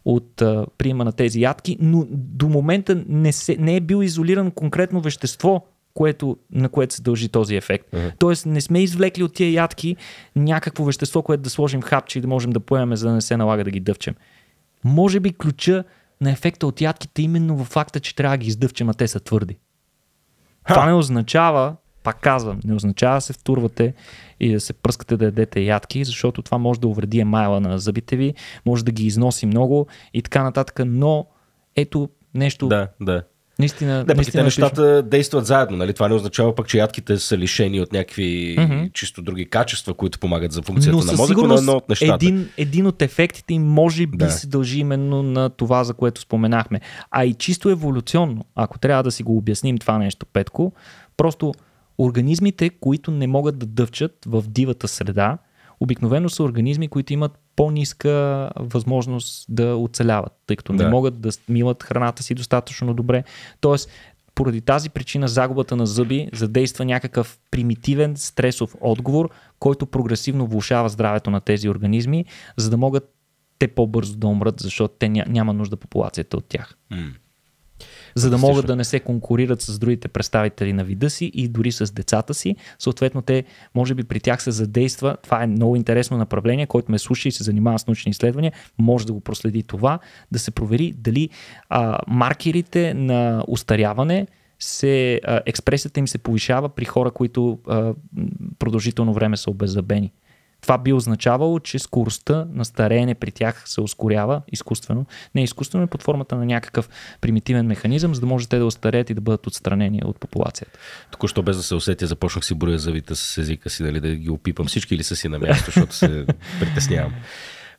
[SPEAKER 2] от а, приема на тези ядки, но до момента не, се, не е бил изолиран конкретно вещество, което, на което се дължи този ефект. Uh-huh. Тоест не сме извлекли от тия ядки някакво вещество, което да сложим в хапче и да можем да поемем, за да не се налага да ги дъвчем. Може би ключа на ефекта от ядките е именно в факта, че трябва да ги издъвчем, а те са твърди. Ха! Това не означава, пак казвам, не означава да се втурвате и да се пръскате да ядете ядки, защото това може да увреди емайла на зъбите ви, може да ги износи много и така нататък, но ето нещо... Да, да. Наистина, да, наистина е нещата
[SPEAKER 1] пишу. действат заедно. Нали? Това не означава пък, че ядките са лишени от някакви mm-hmm. чисто други качества, които помагат за функцията но, на мозъка, но едно от нещата. Един,
[SPEAKER 2] един от ефектите им може би да. се дължи именно на това, за което споменахме. А и чисто еволюционно, ако трябва да си го обясним това нещо, Петко, просто Организмите, които не могат да дъвчат в дивата среда, обикновено са организми, които имат по-ниска възможност да оцеляват, тъй като да. не могат да милат храната си достатъчно добре. Тоест, поради тази причина загубата на зъби задейства някакъв примитивен стресов отговор, който прогресивно влушава здравето на тези организми, за да могат те по-бързо да умрат, защото те няма нужда популацията от тях. М- за да могат да не се конкурират с другите представители на вида си и дори с децата си. Съответно, те, може би при тях се задейства. Това е много интересно направление, който ме слуша и се занимава с научни изследвания. Може да го проследи това, да се провери дали а, маркерите на устаряване се, а, експресията им се повишава при хора, които а, продължително време са обеззабени. Това би означавало, че скоростта на стареене при тях се ускорява изкуствено. Не изкуствено, под формата на някакъв примитивен механизъм, за да може те да остареят и да бъдат отстранени от популацията. Току-що без да се усетя,
[SPEAKER 1] започнах си броя завита с езика си, дали да ги опипам всички или са си на място, защото се
[SPEAKER 2] притеснявам.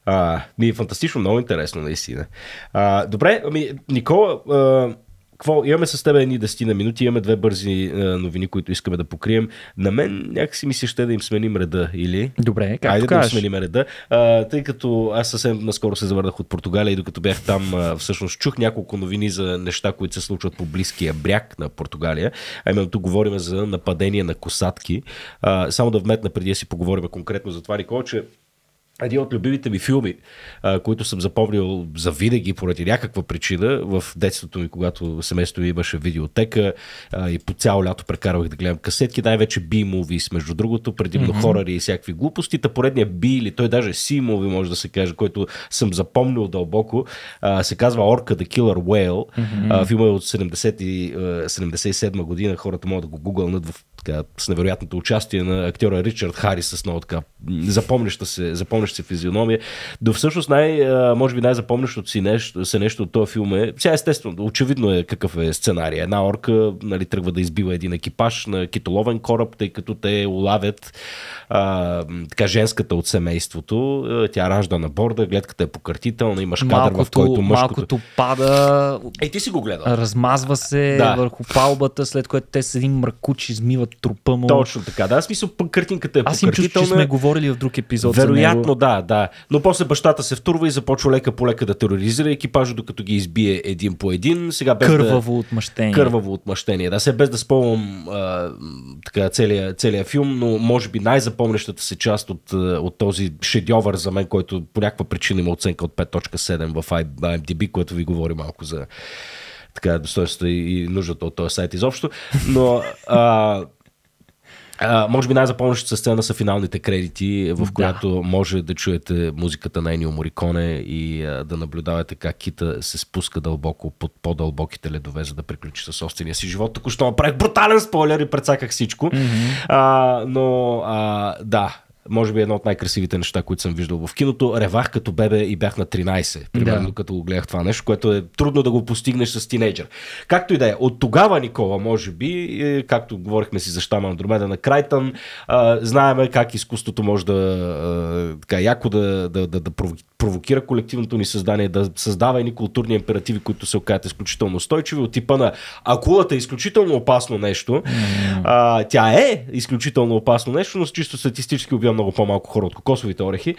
[SPEAKER 1] А, ми е фантастично, много интересно, наистина. А, добре, ами, Никола, а, какво, имаме с теб едни 10 на минути, имаме две бързи е, новини, които искаме да покрием. На мен някакси ми се ще да им сменим реда, или? Добре, как Айде да им сменим реда. А, тъй като аз съвсем наскоро се завърнах от Португалия и докато бях там, а, всъщност чух няколко новини за неща, които се случват по близкия бряг на Португалия. А именно тук говорим за нападение на косатки. А, само да вметна преди да си поговорим конкретно за това, Никола, че един от любимите ми филми, а, които съм запомнил за винаги поради някаква причина в детството ми, когато семейството ми имаше видеотека а, и по цяло лято прекарвах да гледам касетки, най-вече B-movies, между другото, предимно mm-hmm. хорари и всякакви глупости. Та поредния B или той даже C-movie може да се каже, който съм запомнил дълбоко, а, се казва Orca the Killer Whale. Mm-hmm. А, филма е от 70 и, 77 година, хората могат да го гугълнат в така, с невероятното участие на актьора Ричард Харис с много така запомняща се, запомняща се физиономия. До всъщност най, може би най-запомнящото си нещо, се нещо от този филм е, сега естествено, очевидно е какъв е сценария. Една орка нали, тръгва да избива един екипаж на китоловен кораб, тъй като те улавят а, така, женската от семейството. Тя ражда на борда, гледката е покъртителна, имаш кадър, малкото, в който мъжкото... Малкото
[SPEAKER 2] пада... Ей, ти си го гледал. Размазва се да. върху палбата, след което те с един мракучи измиват трупа му. Точно
[SPEAKER 1] така, да. Аз смисъл,
[SPEAKER 2] картинката е Аз им чух, че сме говорили в друг епизод. Вероятно, него. да, да.
[SPEAKER 1] Но после бащата се втурва и започва лека по лека да тероризира екипажа, докато ги избие един по един. Сега без Кърваво
[SPEAKER 2] да... отмъщение. Кърваво
[SPEAKER 1] отмъщение, да. Се без да спомням целият, целият филм, но може би най-запомнящата се част от, от този шедьовър за мен, който по някаква причина има оценка от 5.7 в IMDb, което ви говори малко за така достоинството и нуждата от този сайт изобщо. Но а, може би най-запомнящата сцена са финалните кредити, в която да. може да чуете музиката на Енио Мориконе и а, да наблюдавате как кита се спуска дълбоко под по-дълбоките ледове, за да приключи със собствения си живот. Току-що направих брутален спойлер и предсаках всичко. Mm-hmm. А, но а, да, може би едно от най-красивите неща, които съм виждал в киното. Ревах като бебе и бях на 13, примерно да. като го гледах това нещо, което е трудно да го постигнеш с тинейджър. Както и да е, от тогава Никола, може би, е, както говорихме си за щама Андромеда на Крайтън, знаеме как изкуството може да така яко да, да, да, да провокира колективното ни създание, да създава едни културни императиви, които се окажат изключително устойчиви от типа на акулата е изключително опасно нещо. А, тя е изключително опасно нещо, но с чисто статистически обем много по-малко хора от кокосовите орехи.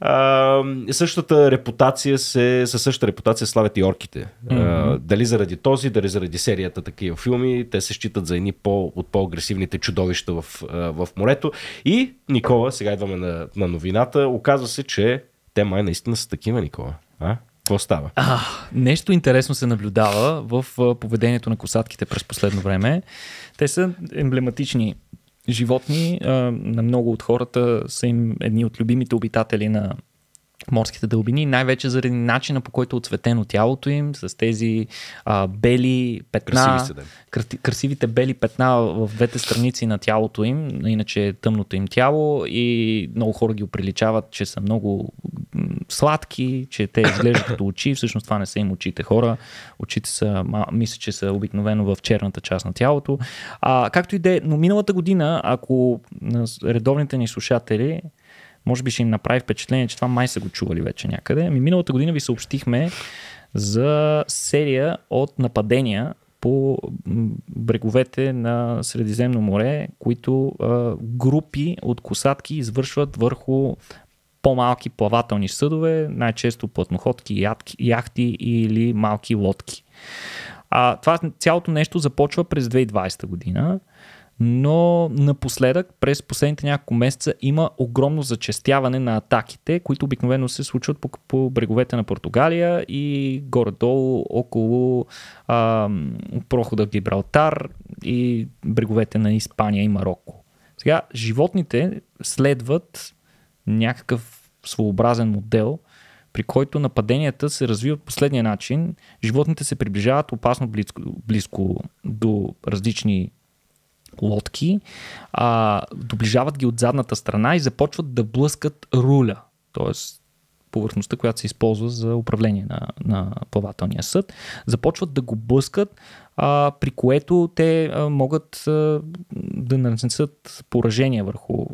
[SPEAKER 1] А, същата репутация се, със същата репутация славят и орките. Mm-hmm. А, дали заради този, дали заради серията такива филми, те се считат за едни по, от по-агресивните чудовища в, в морето. И Никола, сега идваме на, на новината, оказва се, че
[SPEAKER 2] те май наистина са такива, Никола. А? Какво става? А, нещо интересно се наблюдава в поведението на косатките през последно време. Те са емблематични животни. на много от хората са им едни от любимите обитатели на морските дълбини, най-вече заради начина по който е оцветено тялото им, с тези а, бели петна, красивите, да. красивите бели петна в двете страници на тялото им, иначе е тъмното им тяло и много хора ги оприличават, че са много сладки, че те изглеждат като очи, всъщност това не са им очите хора, очите са, мисля, че са обикновено в черната част на тялото. А, както и да е, но миналата година, ако редовните ни слушатели може би ще им направи впечатление, че това май са го чували вече някъде. Ами миналата година ви съобщихме за серия от нападения по бреговете на Средиземно море, които а, групи от косатки извършват върху по-малки плавателни съдове, най-често платноходки, яхти или малки лодки. А, това цялото нещо започва през 2020 година но напоследък през последните няколко месеца има огромно зачестяване на атаките, които обикновено се случват по, по бреговете на Португалия и горе-долу около а, прохода Гибралтар и бреговете на Испания и Марокко. Сега, животните следват някакъв своеобразен модел, при който нападенията се развиват последния начин. Животните се приближават опасно близко, близко до различни лодки, а, доближават ги от задната страна и започват да блъскат руля, т.е. повърхността, която се използва за управление на, на плавателния съд. Започват да го блъскат, а, при което те а, могат а, да нанесат поражение върху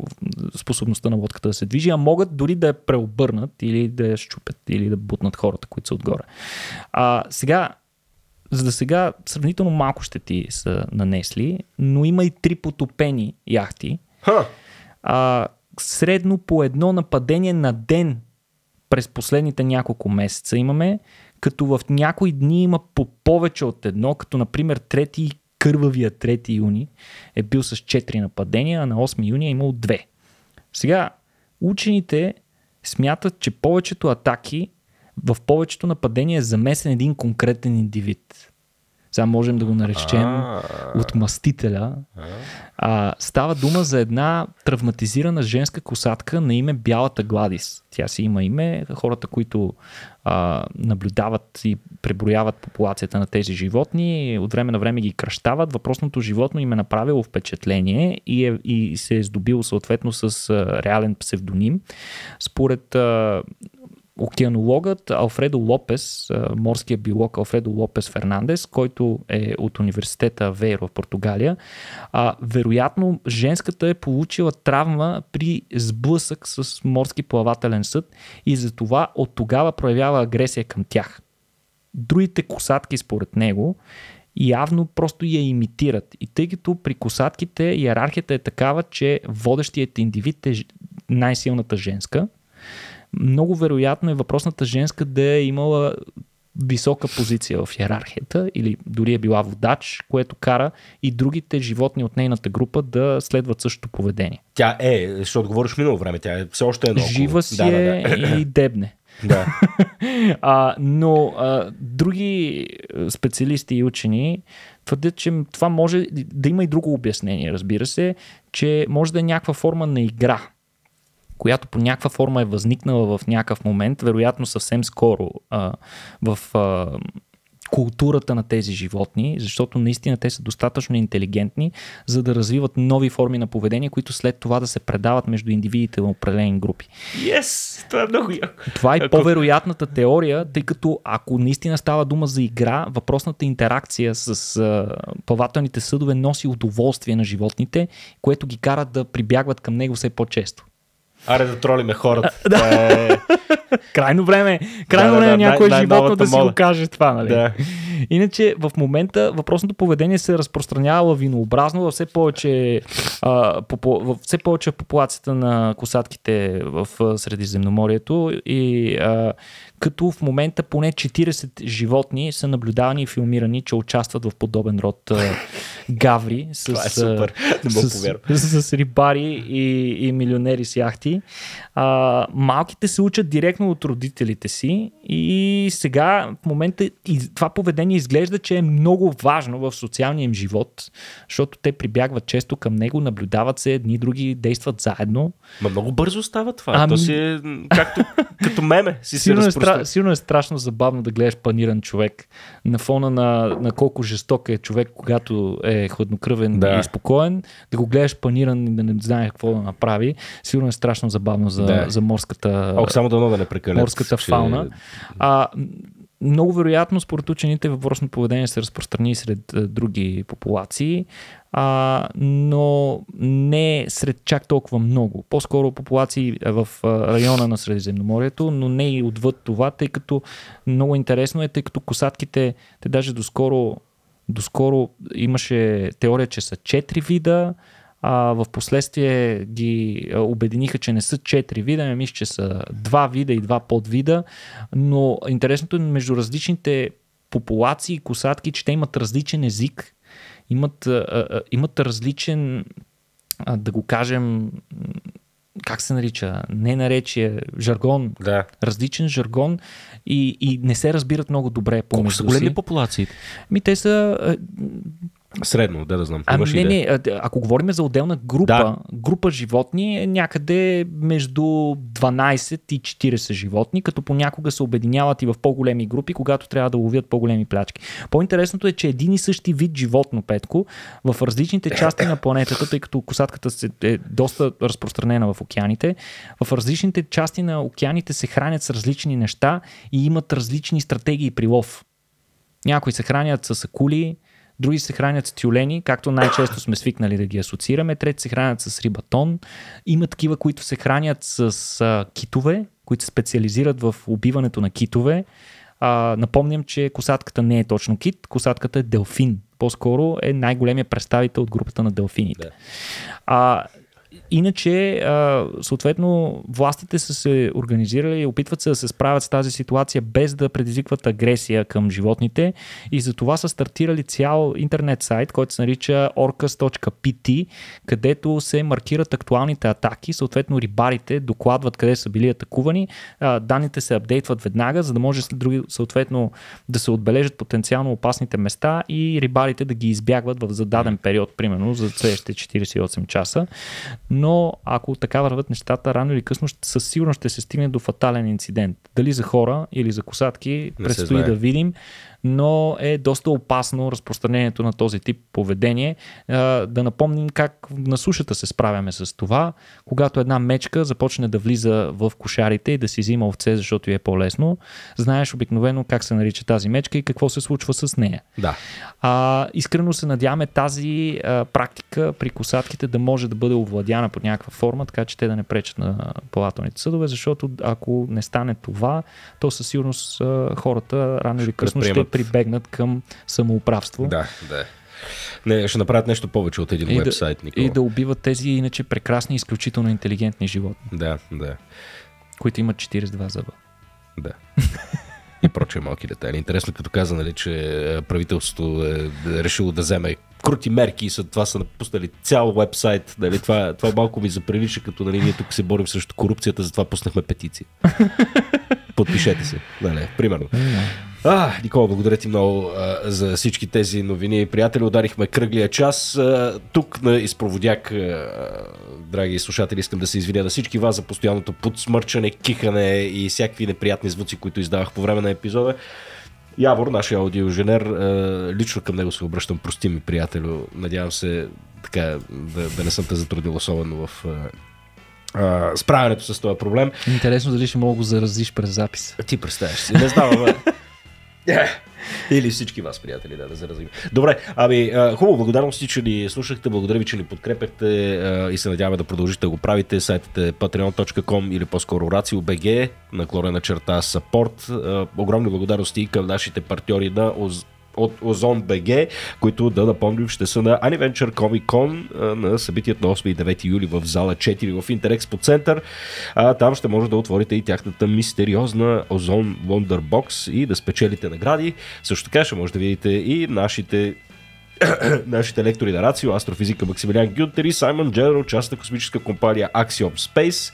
[SPEAKER 2] способността на лодката да се движи, а могат дори да я преобърнат или да я щупят или да бутнат хората, които са отгоре. А, сега за да сега сравнително малко ще ти са нанесли, но има и три потопени яхти. Ха! А, средно по едно нападение на ден през последните няколко месеца имаме, като в някои дни има по повече от едно, като например 3 кървавия 3 юни е бил с 4 нападения, а на 8 юни е имал 2. Сега, учените смятат, че повечето атаки в повечето нападения е замесен един конкретен индивид. Сега можем да го наречем отмъстителя. А, става дума за една травматизирана женска косатка на име Бялата Гладис. Тя си има име. Хората, които а, наблюдават и преброяват популацията на тези животни, от време на време ги кръщават. Въпросното животно им е направило впечатление и, е, и се е здобило съответно с а, реален псевдоним. Според а, океанологът Алфредо Лопес, морския биолог Алфредо Лопес Фернандес, който е от университета Вейро в Португалия, а, вероятно женската е получила травма при сблъсък с морски плавателен съд и затова от тогава проявява агресия към тях. Другите косатки според него явно просто я имитират. И тъй като при косатките иерархията е такава, че водещият индивид е най-силната женска, много вероятно е въпросната женска да е имала висока позиция в иерархията или дори е била водач, което кара и другите животни от нейната група да следват същото поведение. Тя е, защото говориш минало време, тя е все още едно. Жива си да, е да, да. и дебне. Да. а, но а, други специалисти и учени твърдят, че това може да има и друго обяснение, разбира се, че може да е някаква форма на игра която по някаква форма е възникнала в някакъв момент, вероятно съвсем скоро а, в а, културата на тези животни, защото наистина те са достатъчно интелигентни, за да развиват нови форми на поведение, които след това да се предават между индивидите в определени групи. Yes! Това е много яко. Това е по-вероятната теория, тъй като ако наистина става дума за игра, въпросната интеракция с а, плавателните съдове носи удоволствие на животните, което ги кара да прибягват към него все по-често.
[SPEAKER 1] Аре да тролиме хората. Да. Е...
[SPEAKER 2] Крайно време. Крайно да, време да, някой най- животно да си го каже това, нали? Да. Иначе в момента въпросното поведение се разпространява винообразно във все повече, а, попу, във все повече в популацията на косатките в Средиземноморието и а, като в момента поне 40 животни са наблюдавани и филмирани, че участват в подобен род а, гаври с, Това е супер. С, с, с рибари и, и милионери с яхти. А, малките се учат директно от родителите си и сега в момента и това поведение ми изглежда, че е много важно в социалния им живот, защото те прибягват често към него, наблюдават се едни други, действат заедно. Ма много бързо става това. А, ами, То си е както
[SPEAKER 1] като меме. Си сигурно, се е е,
[SPEAKER 2] сигурно е страшно забавно да гледаш паниран човек на фона на, на колко жесток е човек, когато е хладнокръвен да. и спокоен. Да го гледаш паниран и да не знаеш какво да направи. Сигурно е страшно забавно за, да. за морската. Ох, само да не прекалят, морската фауна. А, много вероятно според учените въпросно поведение се разпространи сред а, други популации, а, но не сред чак толкова много. По-скоро популации в а, района на Средиземноморието, но не и отвъд това, тъй като много интересно е, тъй като косатките, те даже доскоро, доскоро имаше теория, че са четири вида, а, в последствие ги обединиха, че не са четири вида, ами мисля, че са два вида и два подвида, но интересното е между различните популации косатки, че те имат различен език, имат, а, а, имат различен, а, да го кажем, как се нарича, не наречие, жаргон, да. различен жаргон и, и не се разбират много добре помежду Колко са големи си. популациите? Ми, те са
[SPEAKER 1] Средно, да да знам. А, не, не,
[SPEAKER 2] ако говорим за отделна група, да. група животни е някъде между 12 и 40 животни, като понякога се обединяват и в по-големи групи, когато трябва да ловят по-големи плячки. По-интересното е, че един и същи вид животно, Петко, в различните части на планетата, тъй като косатката е доста разпространена в океаните, в различните части на океаните се хранят с различни неща и имат различни стратегии при лов. Някои се хранят с акули, други се хранят с тюлени, както най-често сме свикнали да ги асоциираме, трети се хранят с рибатон, има такива, които се хранят с а, китове, които се специализират в убиването на китове. А, напомням, че косатката не е точно кит, косатката е делфин. По-скоро е най-големия представител от групата на делфините. Да. А, Иначе, а, съответно, властите са се организирали и опитват се да се справят с тази ситуация без да предизвикват агресия към животните и за това са стартирали цял интернет сайт, който се нарича orcas.pt, където се маркират актуалните атаки, съответно рибарите докладват къде са били атакувани, а, данните се апдейтват веднага, за да може други, съответно да се отбележат потенциално опасните места и рибарите да ги избягват в зададен период, примерно за следващите 48 часа но ако така върват нещата, рано или късно със сигурност ще се стигне до фатален инцидент. Дали за хора или за косатки, предстои да видим но е доста опасно разпространението на този тип поведение. Да напомним как на сушата се справяме с това, когато една мечка започне да влиза в кошарите и да си взима овце, защото е по-лесно, знаеш обикновено как се нарича тази мечка и какво се случва с нея. Да. А, искрено се надяваме тази а, практика при косатките да може да бъде овладяна под някаква форма, така че те да не пречат на плавателните съдове, защото ако не стане това, то със сигурност а, хората рано или късно ще прибегнат към самоуправство. Да, да. Не, ще направят нещо повече от един и вебсайт, да, И да убиват тези иначе прекрасни, изключително интелигентни животни. Да, да. Които имат 42 зъба.
[SPEAKER 1] Да. и прочие малки детайли. Интересно, като каза, нали, че е, правителството е решило да вземе крути мерки и след това са напуснали цял вебсайт. Нали, това, това малко ми заприлича, като нали, ние тук се борим срещу корупцията, затова пуснахме петиция. Подпишете се. Нали, примерно. А, Никола, благодаря ти много а, за всички тези новини. Приятели, ударихме кръглия час. А, тук на изпроводяк, а, драги слушатели, искам да се извиня на всички вас за постоянното подсмърчане, кихане и всякакви неприятни звуци, които издавах по време на епизода. Явор, нашия аудиоженер, лично към него се обръщам, прости ми, приятелю. Надявам се така, да, да не съм те затрудил особено в справянето с този проблем. Интересно дали ще мога го заразиш през запис. Ти представяш си. Не знам, бе. Или всички вас, приятели, да, да заразим. Добре, ами, хубаво, благодарност си, че ни слушахте, благодаря ви, че ни подкрепяхте и се надяваме да продължите да го правите. Сайтът е patreon.com или по-скоро racio.bg, наклонена черта support. Огромни благодарности към нашите партньори на от Озон БГ, които да напомним ще са на Aniventure Comic Con на събитието на 8 и 9 юли в зала 4 в Интерекспо център. А, там ще може да отворите и тяхната мистериозна Озон Wonderbox и да спечелите награди. Също така ще може да видите и нашите Нашите лектори на Рацио, астрофизика Максимилиан Гюнтери, Саймон Джерал, част на космическа компания Axiom Space.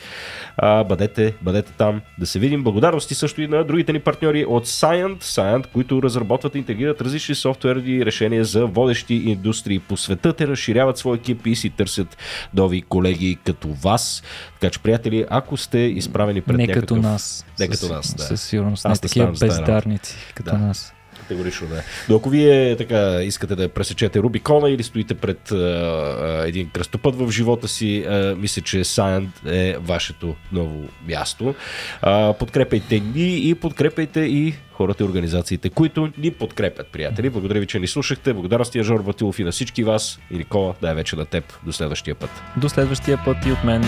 [SPEAKER 1] А, бъдете, бъдете там да се видим. Благодарности също и на другите ни партньори от Science, Science, които разработват и интегрират различни софтуерни решения за водещи индустрии по света. Те разширяват свои екип и си търсят нови колеги като вас. Така че, приятели, ако сте изправени пред не някакъв... като нас. Не като нас, да. Със сигурност. не такива бездарници
[SPEAKER 2] като да. нас. Категорично
[SPEAKER 1] да е. Но ако вие така искате да пресечете Рубикона или стоите пред а, а, един кръстопът в живота си, а, мисля, че Сайенд е вашето ново място. А, подкрепайте ни и подкрепайте и хората и организациите, които ни подкрепят, приятели. Благодаря ви, че ни слушахте. Благодаря Благодарности, Жор Батилов и на всички вас. И Никола, дай вече на теб. До следващия път.
[SPEAKER 2] До следващия път и от мен.